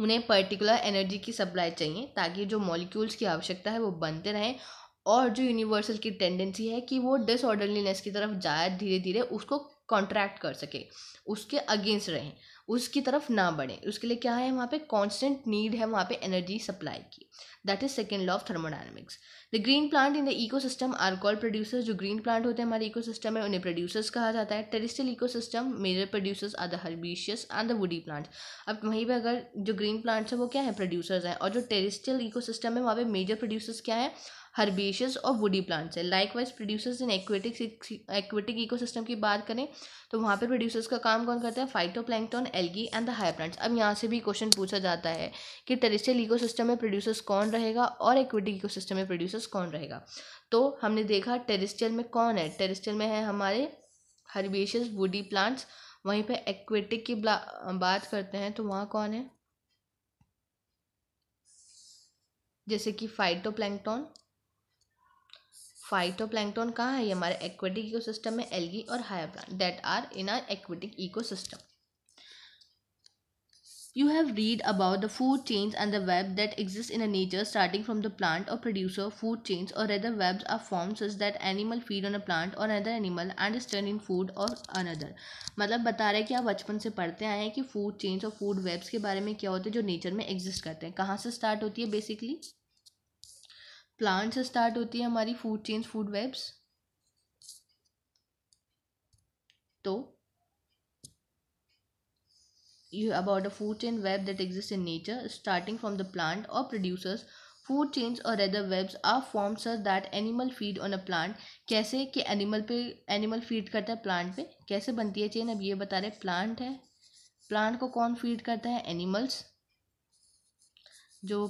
उन्हें पर्टिकुलर एनर्जी की सप्लाई चाहिए ताकि जो मॉलिक्यूल्स की आवश्यकता है वो बनते रहें और जो यूनिवर्सल की टेंडेंसी है कि वो डिसऑर्डरलीनेस की तरफ जाए धीरे धीरे उसको कॉन्ट्रैक्ट कर सके उसके अगेंस्ट रहें उसकी तरफ ना बढ़ें उसके लिए क्या है वहाँ पे कांस्टेंट नीड है वहाँ पे एनर्जी सप्लाई की that is second law of thermodynamics the green plant in the eco ecosystem are call producers जो ग्रीन प्लांट होते हैं हमारे इको सिस्टम में उन्हें प्रोड्यूसर्स कहा जाता है terrestrial ecosystem major producers are the herbaceous and the woody plant अब वहीं पर अगर जो ग्रीन प्लांट्स हैं वो क्या है प्रोड्यूसर्स हैं और जो टेरिस्टल इको सिस्टम है वहाँ पे मेजर प्रोड्यूसर्स क्या है हर्बेशियस और वुडी प्लांट्स है likewise producers in aquatic aquatic ecosystem की बात करें तो वहाँ पर प्रोड्यूसर्स का काम कौन है phyto phytoplankton algae and the high plants अब यहाँ से भी क्वेश्चन पूछा जाता है कि इको सिस्टम में प्रोड्यूसर्स कौन रहेगा और एक्वेटिक इकोसिस्टम में प्रोड्यूसर्स कौन रहेगा तो हमने देखा टेरिस्टियल में कौन है टेरिस्टियल में है हमारे हर्बेशियस वुडी प्लांट्स वहीं पे एक्वेटिक की बात करते हैं तो वहाँ कौन है जैसे कि फाइटोप्लैंकटॉन फाइटो फाइटोप्लैंकटोन कहाँ है ये हमारे एक्वेटिक इकोसिस्टम में एल्गी और higher plant that are in are aquatic ecosystem you have read about the food chains and the web that exist in a nature starting from the plant or producer food chains or other webs are form such that animal feed on a plant or other animal and is in food or another मतलब बता रहे हैं कि आप बचपन से पढ़ते आए हैं कि फूड चेंज और फूड वेब्स के बारे में क्या होते हैं जो नेचर में एग्जिस्ट करते हैं कहाँ से स्टार्ट होती है बेसिकली प्लांट से स्टार्ट होती है हमारी फूड चेंज फूड वेब्स तो you about a food chain web that exist in nature starting from the plant or producers food chains or other webs are form such that animal feed on a plant कैसे कि एनिमल पे एनिमल फीड करता है प्लांट पे कैसे बनती है चेन अब ये बता रहे प्लांट है प्लांट को कौन फीड करता है एनिमल्स जो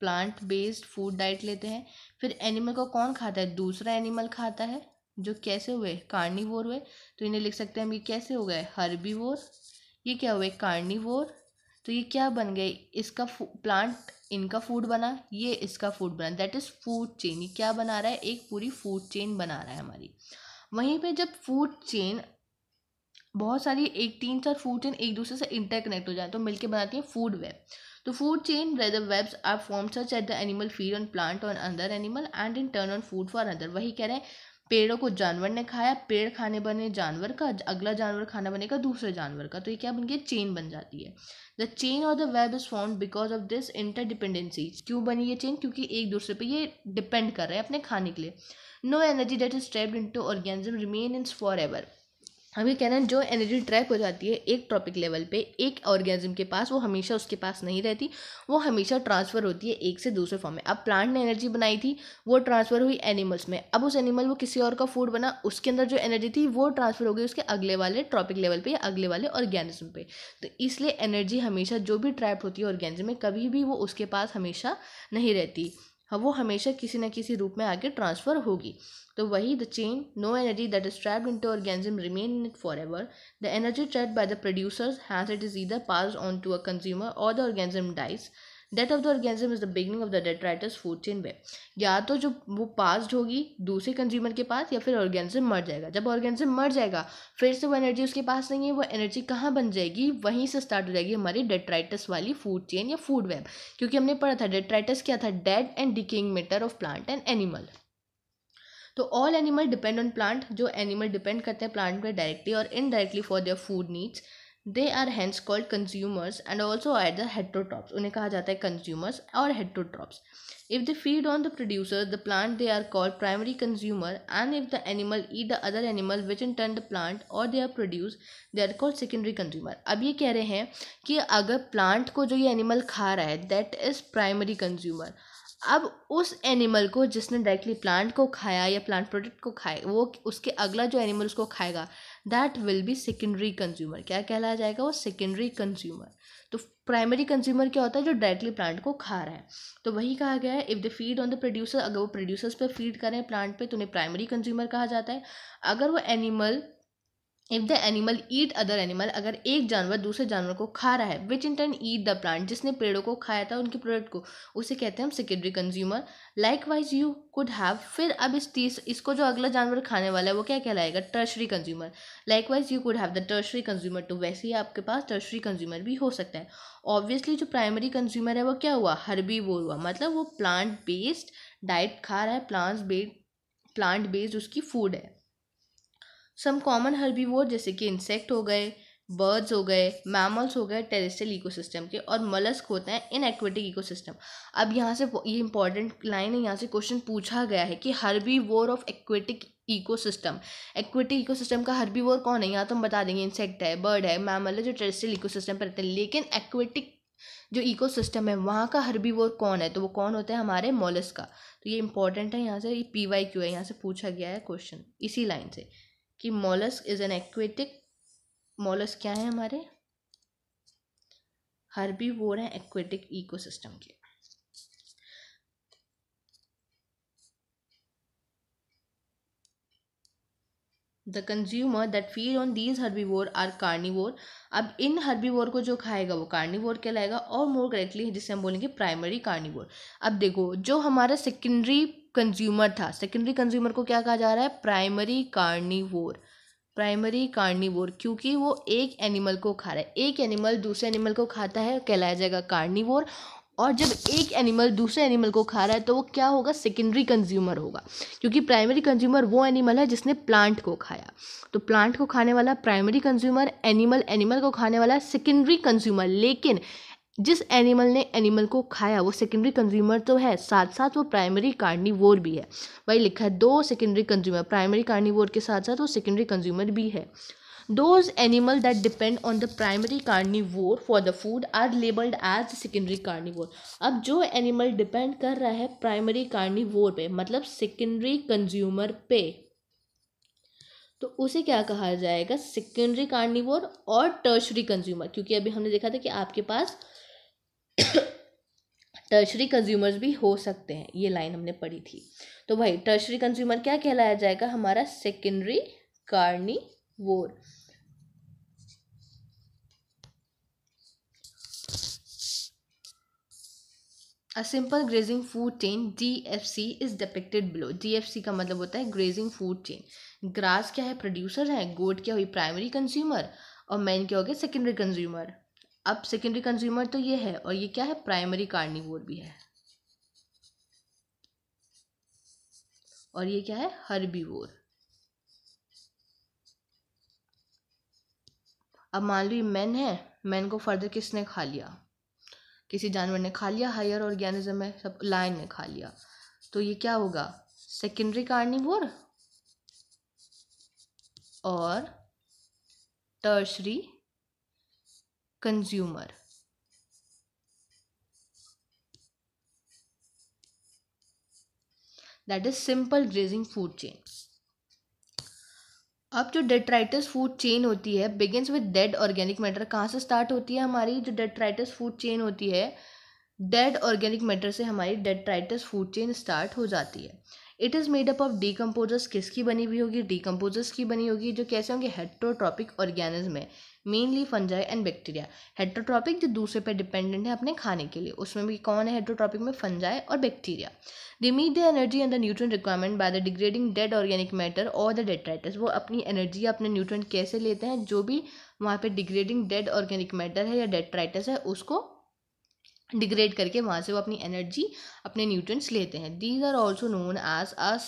प्लांट बेस्ड फूड डाइट लेते हैं फिर एनिमल को कौन खाता है दूसरा एनिमल खाता है जो कैसे हुए कार्निवोर हुए तो इन्हें लिख सकते हैं हम ये कैसे हो गए हर्बीवोर ये क्या हुए कार्निवोर तो ये क्या बन गए इसका प्लांट इनका फूड बना ये इसका फूड बना दैट इज़ फूड चेन ये क्या बना रहा है एक पूरी फूड चेन बना रहा है हमारी वहीं पे जब फूड चेन बहुत सारी एक तीन चार फूड चेन एक दूसरे से इंटरकनेक्ट हो जाए तो मिलके बनाती है फूड वेब तो food chain where webs are form such at the animal feed on plant on another animal and in turn on food for for वही कह रहे हैं पेड़ों को जानवर ने खाया पेड़ खाने बने जानवर का अगला जानवर खाना बनेगा दूसरे जानवर का तो ये क्या बन गया चेन बन जाती है the chain of the web is form because of this interdependency क्यों बनी ये चेन क्योंकि एक दूसरे पे ये डिपेंड कर रहे हैं अपने खाने के लिए no energy that is trapped into organism remain in forever अभी ये कहना है जो एनर्जी ट्रैप हो जाती है एक ट्रॉपिक लेवल पे एक ऑर्गेनिज्म के पास वो हमेशा उसके पास नहीं रहती वो हमेशा ट्रांसफ़र होती है एक से दूसरे फॉर्म में अब प्लांट ने एनर्जी बनाई थी वो ट्रांसफ़र हुई एनिमल्स में अब उस एनिमल वो किसी और का फूड बना उसके अंदर जो एनर्जी थी वो ट्रांसफ़र हो गई उसके अगले वाले ट्रॉपिक लेवल पर या अगले वाले ऑर्गेनिज्म पर तो इसलिए एनर्जी हमेशा जो भी ट्रैप होती है ऑर्गेनिज्म में कभी भी वो उसके पास हमेशा नहीं रहती हाँ, वो हमेशा किसी न किसी रूप में आगे ट्रांसफ़र होगी तो वही, the chain no energy that is trapped into organism remain in it forever the energy trapped by the producers has it is either pass on to a consumer or the organism dies death of the organism is the beginning of the detritus food chain web या तो जो वो पास्ड होगी दूसरे कंज्यूमर के पास या फिर ऑर्गेनिज्म मर जाएगा जब ऑर्गेनिज्म मर जाएगा फिर से वो एनर्जी उसके पास नहीं है वो एनर्जी कहाँ बन जाएगी वहीं से स्टार्ट हो जाएगी हमारी डेट्राइटस वाली फूड चेन या फूड वेब क्योंकि हमने पढ़ा था डेट्राइटस क्या था dead and decaying matter of plant and animal तो all animal depend on plant जो एनिमल डिपेंड करते हैं प्लांट पे डायरेक्टली और indirectly for their food needs they are hence called consumers and also at the heterotrophs उन्हें कहा जाता है कंज्यूमर्स और heterotrophs if the feed on the producer the plant they are called primary consumer and if the animal eat the other animal which in turn the plant or they are produce they are called secondary consumer अब ये कह रहे हैं कि अगर प्लांट को जो ये एनिमल खा रहा है दैट इज़ प्राइमरी कंज्यूमर अब उस एनिमल को जिसने डायरेक्टली प्लांट को खाया या प्लांट प्रोडक्ट को खाए वो उसके अगला जो एनिमल उसको खाएगा that will be secondary consumer क्या कहलाया जाएगा वो सेकेंडरी कंज्यूमर तो प्राइमरी कंज्यूमर क्या होता है जो डायरेक्टली प्लांट को खा रहा है तो वही कहा गया है if the feed on the producer अगर वो प्रोड्यूसर्स पर फीड करें प्लांट पे तो उन्हें प्राइमरी कंज्यूमर कहा जाता है अगर वो animal if the animal eat other animal अगर एक जानवर दूसरे जानवर को खा रहा है which in turn eat the plant जिसने पेड़ों को खाया था उनके प्रोडक्ट को उसे कहते हैं हम secondary consumer likewise you could have फिर अब इस तीस इसको जो अगला जानवर खाने वाला है वो क्या कहलाएगा tertiary consumer likewise you could have the tertiary consumer too वैसे ही आपके पास टर्शरी कंज्यूमर भी हो सकता है ऑब्वियसली जो प्राइमरी कंज्यूमर है वो क्या हुआ वो हुआ मतलब वो प्लांट बेस्ड डाइट खा रहा है प्लांट्स बेस्ड प्लांट बेस्ड उसकी फूड है सम कॉमन हर्बीवोर जैसे कि इंसेक्ट हो गए बर्ड्स हो गए मैमल्स हो गए टेरेस्टल इकोसिस्टम के और मलस्क होते हैं इन एक्वेटिक इकोसिस्टम अब यहाँ से ये इंपॉर्टेंट लाइन है यहाँ से क्वेश्चन पूछा गया है कि वोर of aquatic ecosystem aquatic ecosystem का वोर कौन है यहाँ तो हम बता देंगे इंसेक्ट है बर्ड है मैमल है जो इको इकोसिस्टम पर रहते हैं लेकिन एक्वेटिक जो इकोसिस्टम है वहाँ का वोर कौन है तो वो कौन होता है हमारे मोलस का तो ये इंपॉर्टेंट है यहाँ से ये पी वाई क्यू है यहाँ से पूछा गया है क्वेश्चन इसी लाइन से कि mollusc is an aquatic mollusc क्या है हमारे हर्बी वोर है एक्वेटिक इकोसिस्टम के the consumer that feed on these वोर आर कार्निवोर अब इन हर्बी वोर को जो खाएगा वो कार्निवोर कहलाएगा और मोर करेक्टली जिसे हम बोलेंगे प्राइमरी कार्निवोर अब देखो जो हमारा सेकेंडरी कंज्यूमर था सेकेंडरी कंज्यूमर को क्या कहा जा रहा है प्राइमरी कार्निवोर प्राइमरी कार्निवोर क्योंकि वो एक एनिमल को खा रहा है एक एनिमल दूसरे एनिमल को खाता है कहलाया जाएगा कार्निवोर और जब एक एनिमल दूसरे एनिमल को खा रहा है तो वो क्या होगा सेकेंडरी कंज्यूमर होगा क्योंकि प्राइमरी कंज्यूमर वो एनिमल है जिसने प्लांट को खाया तो प्लांट को खाने वाला प्राइमरी कंज्यूमर एनिमल एनिमल को खाने वाला सेकेंडरी कंज्यूमर लेकिन जिस एनिमल ने एनिमल को खाया वो सेकेंडरी कंज्यूमर तो है साथ साथ वो प्राइमरी कार्निवोर भी है भाई लिखा है दो सेकेंडरी कंज्यूमर प्राइमरी कार्निवोर के साथ साथ वो सेकेंडरी कंज्यूमर भी है those animal that depend on the primary carnivore for the food are labelled as secondary carnivore अब जो एनिमल डिपेंड कर रहा है प्राइमरी कार्निवोर पे मतलब सेकेंडरी कंज्यूमर पे तो उसे क्या कहा जाएगा सेकेंडरी कार्निवोर और टर्शरी कंज्यूमर क्योंकि अभी हमने देखा था कि आपके पास टर्शरी कंज्यूमर्स भी हो सकते हैं ये लाइन हमने पढ़ी थी तो भाई टर्शरी कंज्यूमर क्या कहलाया जाएगा हमारा सेकेंडरी वोर a simple grazing food chain D F C is depicted below D F C का मतलब होता है ग्रेजिंग फूड चेन ग्रास क्या है प्रोड्यूसर है गोट क्या हुई प्राइमरी कंज्यूमर और मैन क्या हो गया सेकेंडरी कंज्यूमर अब सेकेंडरी कंज्यूमर तो ये है और ये क्या है प्राइमरी कार्निवोर भी है और ये क्या है हर्बीवोर अब मान लो ये मैन है मैन को फर्दर किसने खा लिया किसी जानवर ने खा लिया हायर ऑर्गेनिज्म है सब लाइन ने खा लिया तो ये क्या होगा सेकेंडरी कार्निवोर और tertiary consumer that is simple grazing food chain अब जो डेट्राइटस फूड चेन होती है begins with dead organic matter कहाँ से स्टार्ट होती है हमारी जो डेट्राइटस फूड चेन होती है डेड ऑर्गेनिक मैटर से हमारी डेट्राइटस फूड चेन स्टार्ट हो जाती है it is made up of decomposers किसकी बनी हुई होगी डीकम्पोजर्स की बनी होगी जो कैसे होंगे हेट्रोट्रॉपिक ऑर्गेनिज्म है mainly fungi and bacteria heterotrophic जो दूसरे पर डिपेंडेंट है अपने खाने के लिए उसमें भी कौन है हेट्रोट्रॉपिक में फंजाई और bacteria they meet the energy and the nutrient requirement by the degrading dead organic matter or the detritus वो अपनी एनर्जी या अपने न्यूट्रन कैसे लेते हैं जो भी वहाँ पर डिग्रेडिंग डेड ऑर्गेनिक मैटर है या डेट्राइटस है उसको डिग्रेड करके वहाँ से वो अपनी एनर्जी अपने न्यूट्रंस लेते हैं these are also known as us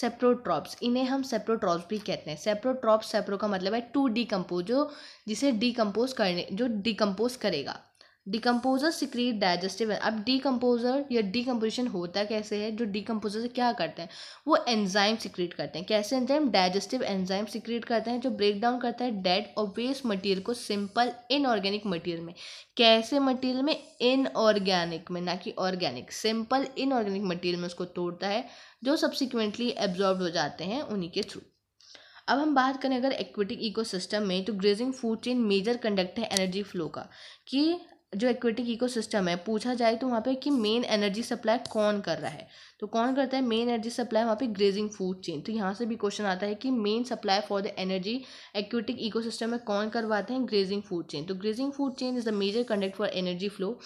saprotrophs इन्हें हम सेप्रोट्रॉप्स भी कहते हैं सेप्रोट्रॉप्स सेप्रो का मतलब है टू डीकम्पोज जो जिसे डीकम्पोज करने जो डीकम्पोज करेगा डिकम्पोजर सिक्रीट डाइजेस्टिव अब डिकम्पोजर या डिकम्पोजिशन होता कैसे है जो डिकम्पोजर से क्या करते हैं वो एंजाइम सिक्रीट करते हैं कैसे एंजाइम डाइजेस्टिव एंजाइम सिक्रीट करते हैं जो ब्रेक डाउन करता है डेड और वेस्ट मटेरियल को सिंपल इनऑर्गेनिक मटेरियल में कैसे मटेरियल में इनऑर्गेनिक में ना कि ऑर्गेनिक सिंपल इनऑर्गेनिक मटेरियल में उसको तोड़ता है जो सब्सिक्वेंटली एब्जॉर्ब हो जाते हैं उन्हीं के थ्रू अब हम बात करें अगर एक्वेटिक इकोसिस्टम में तो grazing food chain major conduit है एनर्जी फ्लो का कि जो एक्वेटिक इकोसिस्टम है पूछा जाए तो वहाँ पे कि मेन एनर्जी सप्लाई कौन कर रहा है तो कौन करता है मेन एनर्जी सप्लाई वहाँ पे ग्रेजिंग फूड चेन तो यहाँ से भी क्वेश्चन आता है कि main supply for the energy aquatic ecosystem में कौन करवाते हैं ग्रेजिंग फूड चेन तो grazing food chain is a major conduit for energy flow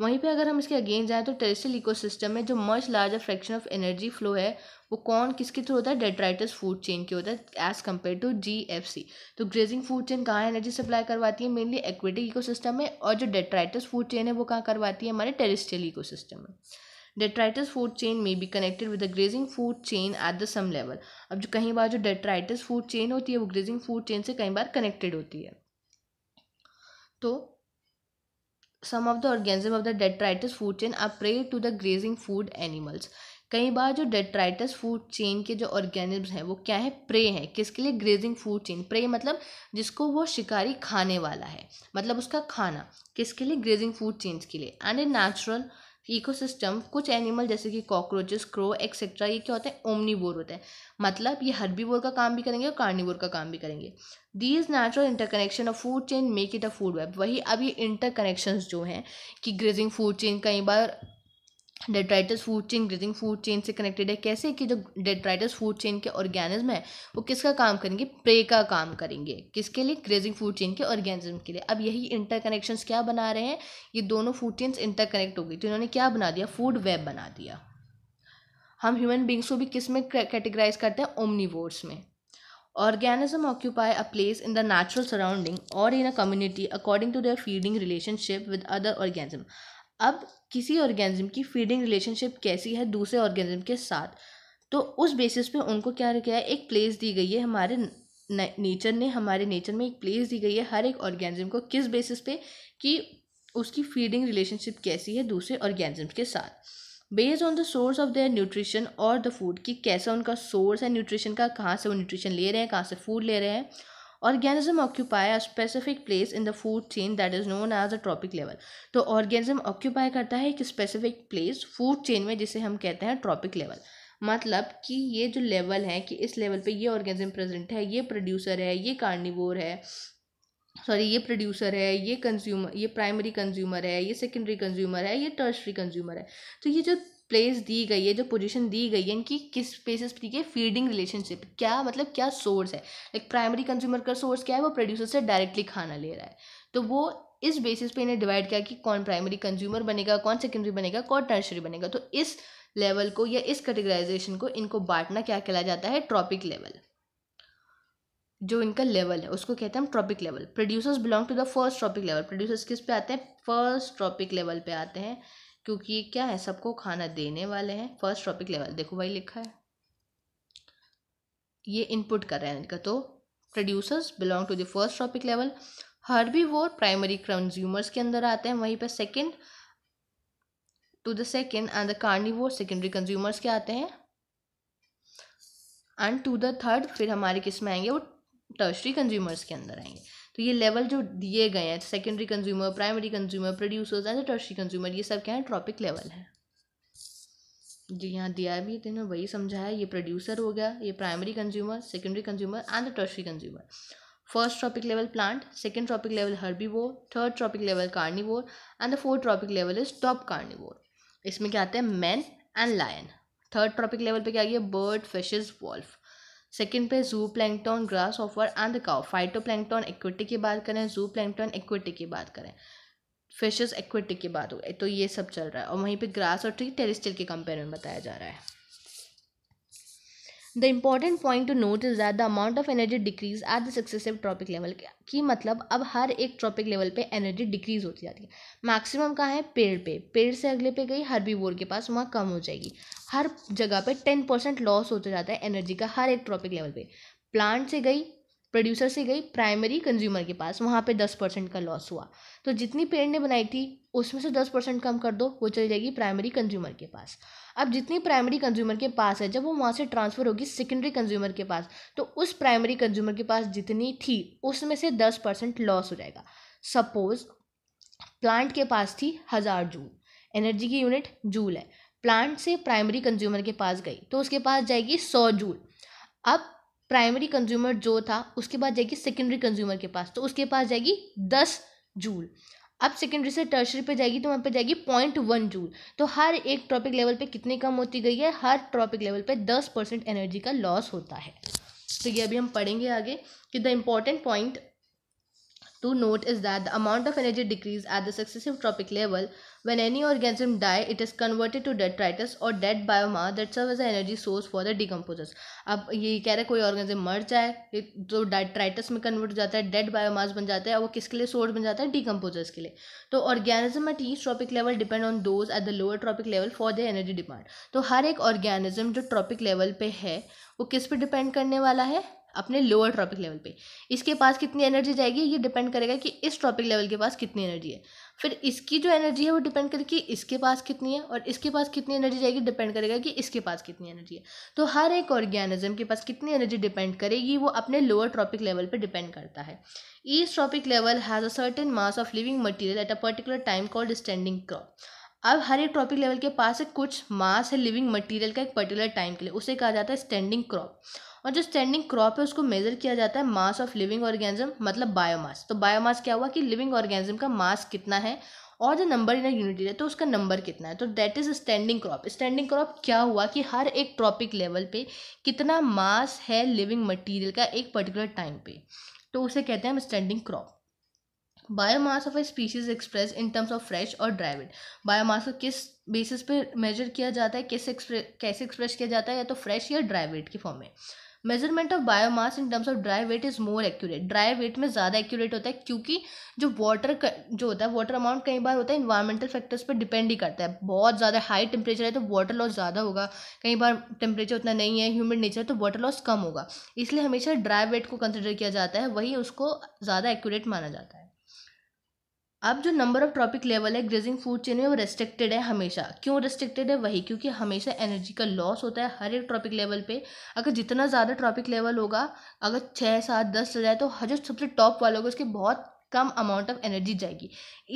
वहीं पे अगर हम इसके अगेंस्ट जाएँ तो टेरेस्ट्रियल इकोसिस्टम में जो much larger fraction of energy flow है वो कौन किसके थ्रू होता है डेट्राइटस फूड चेन के होता है as compare to G F C तो ग्रेजिंग फूड चेन कहाँ एनर्जी सप्लाई करवाती है मेनली एक्वेटिक सिस्टम में और जो डेट्राइटस फूड चेन है वो कहाँ करवाती है हमारे टेरेस्ट्रियल सिस्टम में डेट्राइटस फूड चेन में be connected with the grazing food chain at the same level अब जो कहीं बार जो डेट्राइटस फूड चेन होती है वो ग्रेजिंग फूड चेन से कई बार कनेक्टेड होती है तो some of the organism of the detritus food chain are prey to the grazing food animals कई बार जो डेट्राइटस फूड चेन के जो ऑर्गेनिज्म हैं वो क्या है प्रे है किसके लिए ग्रेजिंग फूड चेन प्रे मतलब जिसको वो शिकारी खाने वाला है मतलब उसका खाना किसके लिए ग्रेजिंग फूड चेन्स के लिए एंड ए नेचुरल इकोसिस्टम कुछ एनिमल जैसे कि कॉकरोचेस क्रो एक्सेट्रा ये क्या होते हैं ओमनीबोर होते हैं मतलब ये हर्बीबोर का काम भी करेंगे और कार्निवोर का काम भी करेंगे these natural interconnection of food chain make it a food web वही अब ये इंटरकनेक्शंस जो हैं कि ग्रेजिंग फूड चेन कई बार detritus food chain grazing food chain से कनेक्टेड है कैसे कि जो डेट्राइटस फूड चेन के ऑर्गेनिज्म है वो किसका काम करेंगे प्रे का काम करेंगे किसके लिए ग्रेजिंग फूड चेन के ऑर्गेनिज्म के लिए अब यही इंटरकनेक्शंस क्या बना रहे हैं ये दोनों फूड चेन्स इंटरकनेक्ट हो गई तो इन्होंने क्या बना दिया फूड वेब बना दिया हम ह्यूमन बींग्स को भी किस में कैटेगराइज करते हैं ओमनीवोर्स में organism occupy a place in the natural surrounding or in a community according to their feeding relationship with other organism अब किसी ऑर्गेनिज्म की फीडिंग रिलेशनशिप कैसी है दूसरे ऑर्गेनिज्म के साथ तो उस बेसिस पे उनको क्या किया है एक प्लेस दी गई है हमारे नेचर ने हमारे नेचर में एक प्लेस दी गई है हर एक ऑर्गेनिज्म को किस बेसिस पे कि उसकी फीडिंग रिलेशनशिप कैसी है दूसरे ऑर्गेनिज्म के साथ based on the source of their nutrition or the food कि कैसा उनका सोर्स है न्यूट्रिशन का कहाँ से वो न्यूट्रिशन ले रहे हैं कहाँ से फूड ले रहे हैं organism occupy a specific place in the food chain that is known as a trophic level तो ऑर्गेनिज्म ऑक्यूपाई करता है एक स्पेसिफिक प्लेस फूड चेन में जिसे हम कहते हैं ट्रॉपिक लेवल मतलब कि ये जो लेवल है कि इस लेवल पे ये ऑर्गेनिज्म प्रेजेंट है ये प्रोड्यूसर है ये कार्निवोर है सॉरी ये प्रोड्यूसर है ये कंज्यूमर ये प्राइमरी कंज्यूमर है ये सेकेंडरी कंज्यूमर है ये टर्सरी कंज्यूमर है तो ये जो प्लेस दी गई है जो पोजीशन दी गई है इनकी किस बेसिस पर है फीडिंग रिलेशनशिप क्या मतलब क्या सोर्स है लाइक प्राइमरी कंज्यूमर का सोर्स क्या है वो प्रोड्यूसर से डायरेक्टली खाना ले रहा है तो वो इस बेसिस पे इन्हें डिवाइड किया कि कौन प्राइमरी कंज्यूमर बनेगा कौन सेकेंडरी बनेगा कौन टर्शरी बनेगा तो इस लेवल को या इस कैटेगराइजेशन को इनको बांटना क्या कहला जाता है ट्रॉपिक लेवल जो इनका लेवल है उसको कहते हैं हम trophic level producers belong to the first trophic level producers किस पे आते हैं फर्स्ट ट्रॉपिक लेवल पे आते हैं क्योंकि ये क्या है सबको खाना देने वाले हैं फर्स्ट ट्रॉपिक लेवल देखो भाई लिखा है ये इनपुट कर रहे हैं इनका तो producers belong to the first trophic level भी वो प्राइमरी कंज्यूमर्स के अंदर आते हैं वहीं पर second to the second and the वो सेकेंडरी कंज्यूमर्स के आते हैं एंड टू द थर्ड फिर हमारे किस में आएंगे वो टर्शरी कंज्यूमर्स के अंदर आएंगे तो ये लेवल जो दिए गए हैं secondary consumer primary consumer producers and tertiary consumer ये सब क्या है ट्रॉपिक लेवल है जो यहाँ दिया भी तो इन्होंने वही समझाया ये प्रोड्यूसर हो गया ये primary consumer secondary consumer and tertiary consumer first trophic level plant second trophic level herbivore third trophic level carnivore and the fourth trophic level is top carnivore इसमें क्या आते हैं man and lion third trophic level पे क्या आ गया बर्ड फिशेज वॉल्फ सेकेंड पे zooplankton grasshopper and cow phytoplankton इक्विटी की बात करें जू प्लैंकटॉन इक्विटी की बात करें फिशेस इक्विटी की बात हो तो ये सब चल रहा है और वहीं पे ग्रास और ट्री टेरिस्टिल के कंपेयर में बताया जा रहा है the important point to note is that the amount of energy decrease at the successive trophic level की मतलब अब हर एक ट्रॉपिक लेवल पे एनर्जी डिक्रीज होती जाती है मैक्सिमम कहाँ है पेड़ पे पेड़ से अगले पे गई हर बोर के पास वहाँ कम हो जाएगी हर जगह पे टेन परसेंट लॉस होता जाता है एनर्जी का हर एक ट्रॉपिक लेवल पे प्लांट से गई प्रोड्यूसर से गई प्राइमरी कंज्यूमर के पास वहाँ पे दस परसेंट का लॉस हुआ तो जितनी पेड़ ने बनाई थी उसमें से दस परसेंट कम कर दो वो चली जाएगी प्राइमरी कंज्यूमर के पास अब जितनी प्राइमरी कंज्यूमर के पास है जब वो वहाँ से ट्रांसफ़र होगी सेकेंडरी कंज्यूमर के पास तो उस प्राइमरी कंज्यूमर के पास जितनी थी उसमें से दस परसेंट लॉस हो जाएगा सपोज़ प्लांट के पास थी हज़ार जूल एनर्जी की यूनिट जूल है प्लांट से प्राइमरी कंज्यूमर के पास गई तो उसके पास जाएगी सौ जूल अब प्राइमरी कंज्यूमर जो था उसके बाद जाएगी सेकेंडरी कंज्यूमर के पास तो उसके पास जाएगी दस जूल अब सेकेंडरी से टर्शरी पे जाएगी तो वहाँ पे जाएगी पॉइंट वन जूल तो हर एक ट्रॉपिक लेवल पे कितनी कम होती गई है हर ट्रॉपिक लेवल पे दस परसेंट एनर्जी का लॉस होता है तो ये अभी हम पढ़ेंगे आगे कि the important point to note is that the amount of energy decrease at the successive trophic level When any organism die, it is converted to detritus or dead biomass that serves as an energy source for the decomposers. अब ये कह रहे कोई ऑर्गेनिज्म मर जाए तो डेट्राइटस में कन्वर्ट हो जाता है डेड बायोमास बन जाता है और वो किसके लिए सोर्स बन जाता है डिकम्पोजर्स के लिए तो organism at each trophic level depend on those at the lower trophic level for the energy demand तो हर एक ऑर्गेनिज्म जो ट्रॉपिक लेवल पे है वो किस पे डिपेंड करने वाला है अपने लोअर ट्रॉपिक लेवल पे इसके पास कितनी एनर्जी जाएगी ये डिपेंड करेगा कि इस ट्रॉपिक लेवल के पास कितनी एनर्जी है फिर इसकी जो एनर्जी है वो डिपेंड करेगी इसके पास कितनी है और इसके पास कितनी एनर्जी जाएगी डिपेंड करेगा कि इसके पास कितनी एनर्जी है तो हर एक ऑर्गेनिज्म के पास कितनी एनर्जी डिपेंड करेगी वो अपने लोअर ट्रॉपिक लेवल पर डिपेंड करता है each trophic level has a certain mass of living material at a particular time called standing crop अब हर एक ट्रॉपिक लेवल के पास कुछ मास है लिविंग मटेरियल का एक पर्टिकुलर टाइम के लिए उसे कहा जाता है स्टैंडिंग क्रॉप और जो स्टैंडिंग क्रॉप है उसको मेजर किया जाता है मास ऑफ लिविंग ऑर्गेनिज्म मतलब बायोमास तो बायोमास क्या हुआ कि लिविंग ऑर्गेनिज्म का मास कितना है और जो नंबर इन यूनिट है तो उसका नंबर कितना है तो that is standing crop standing crop क्या हुआ कि हर एक ट्रॉपिक लेवल पे कितना मास है लिविंग मटेरियल का एक पर्टिकुलर टाइम पे तो उसे कहते हैं हम standing crop biomass of a species express in terms of fresh और ड्राइविड बायोमास को किस बेसिस पे मेजर किया जाता है किस एक्सप्रे कैसे एक्सप्रेस किया जाता है या तो फ्रेश या ड्राइविड के फॉर्म में measurement of biomass in terms of dry weight is more accurate dry weight में ज़्यादा एक्यूरेट होता है क्योंकि जो वाटर जो होता है वाटर अमाउंट कई बार होता है इन्वायरमेंटल फैक्टर्स पर डिपेंड ही करता है बहुत ज़्यादा हाई टेम्परेचर है तो वाटर लॉस ज़्यादा होगा कई बार टेम्परेचर उतना नहीं है ह्यूमिड नेचर तो वाटर लॉस कम होगा इसलिए हमेशा ड्राई वेट को कंसिडर किया जाता है वही उसको ज़्यादा एक्यूरेट माना जाता है अब जो नंबर ऑफ ट्रॉपिक लेवल है ग्रेजिंग फूड चेन में वो रेस्ट्रिक्टेड है हमेशा क्यों रेस्ट्रिक्टेड है वही क्योंकि हमेशा एनर्जी का लॉस होता है हर एक ट्रॉपिक लेवल पे अगर जितना ज़्यादा ट्रॉपिक लेवल होगा अगर छः सात दस चल जाए तो हर जो सबसे टॉप वालों होगा उसके बहुत कम अमाउंट ऑफ एनर्जी जाएगी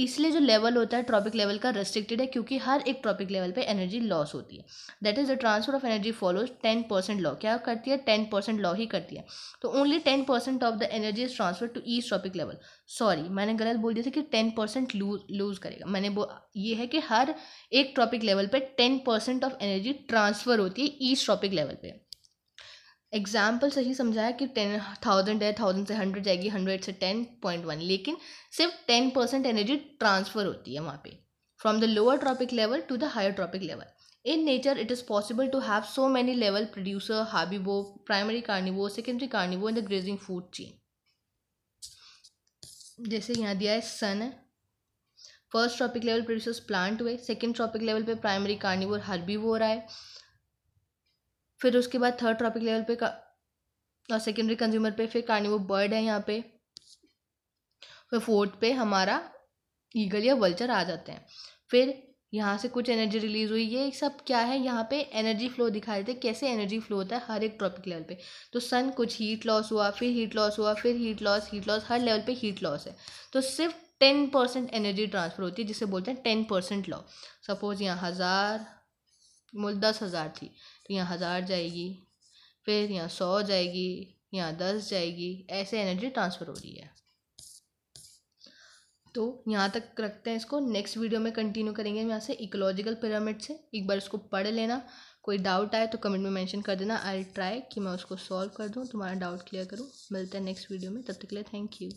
इसलिए जो लेवल होता है ट्रॉपिक लेवल का रेस्ट्रिक्टेड है क्योंकि हर एक ट्रॉपिक लेवल पे एनर्जी लॉस होती है that is the transfer of energy follows ten percent law क्या करती है टेन परसेंट लॉ ही करती है तो only ten percent of the energy is transfer to each trophic level sorry मैंने गलत बोल दिया था कि टेन परसेंट लूज लूज करेगा मैंने बो ये है कि हर एक ट्रॉपिक लेवल पर ten percent of energy transfer होती है ईस्ट ट्रॉपिक लेवल पर एग्जाम्पल सही समझाया कि टेन थाउजेंड है थाउजेंड से हंड्रेड जाएगी हंड्रेड से टेन पॉइंट वन लेकिन सिर्फ टेन परसेंट एनर्जी ट्रांसफ़र होती है वहाँ पे from the lower trophic level to the higher trophic level in nature it is possible to have so many level producer हाबिबो primary carnivore secondary carnivore in the grazing food chain जैसे यहाँ दिया है सन है first trophic level producers plant हुए सेकेंड ट्रॉपिक लेवल पे प्राइमरी कार्निवोर हर्बीवोर आए फिर उसके बाद थर्ड ट्रॉपिक लेवल पे और सेकेंडरी कंज्यूमर पे फिर कार्निवो बर्ड है यहाँ पे फिर फोर्थ पे हमारा ईगल या वल्चर आ जाते हैं फिर यहाँ से कुछ एनर्जी रिलीज हुई ये सब क्या है यहाँ पे एनर्जी फ्लो दिखा देते थे कैसे एनर्जी फ्लो होता है हर एक ट्रॉपिक लेवल पे तो सन कुछ हीट लॉस हुआ फिर हीट लॉस हुआ फिर हीट लॉस हीट लॉस हर लेवल पे हीट लॉस है तो सिर्फ टेन परसेंट एनर्जी ट्रांसफ़र होती है जिसे बोलते हैं टेन परसेंट लॉ सपोज़ यहाँ हज़ार मुल दस हज़ार थी तो यहाँ हज़ार जाएगी फिर यहाँ सौ जाएगी यहाँ दस जाएगी ऐसे एनर्जी ट्रांसफ़र हो रही है तो यहाँ तक रखते हैं इसको नेक्स्ट वीडियो में कंटिन्यू करेंगे हम यहाँ से इकोलॉजिकल पिरामिड से एक बार इसको पढ़ लेना कोई डाउट आए तो कमेंट में मेंशन कर देना आई ट्राई कि मैं उसको सॉल्व कर दूँ तुम्हारा डाउट क्लियर करूँ मिलता है नेक्स्ट वीडियो में तब तक के लिए थैंक यू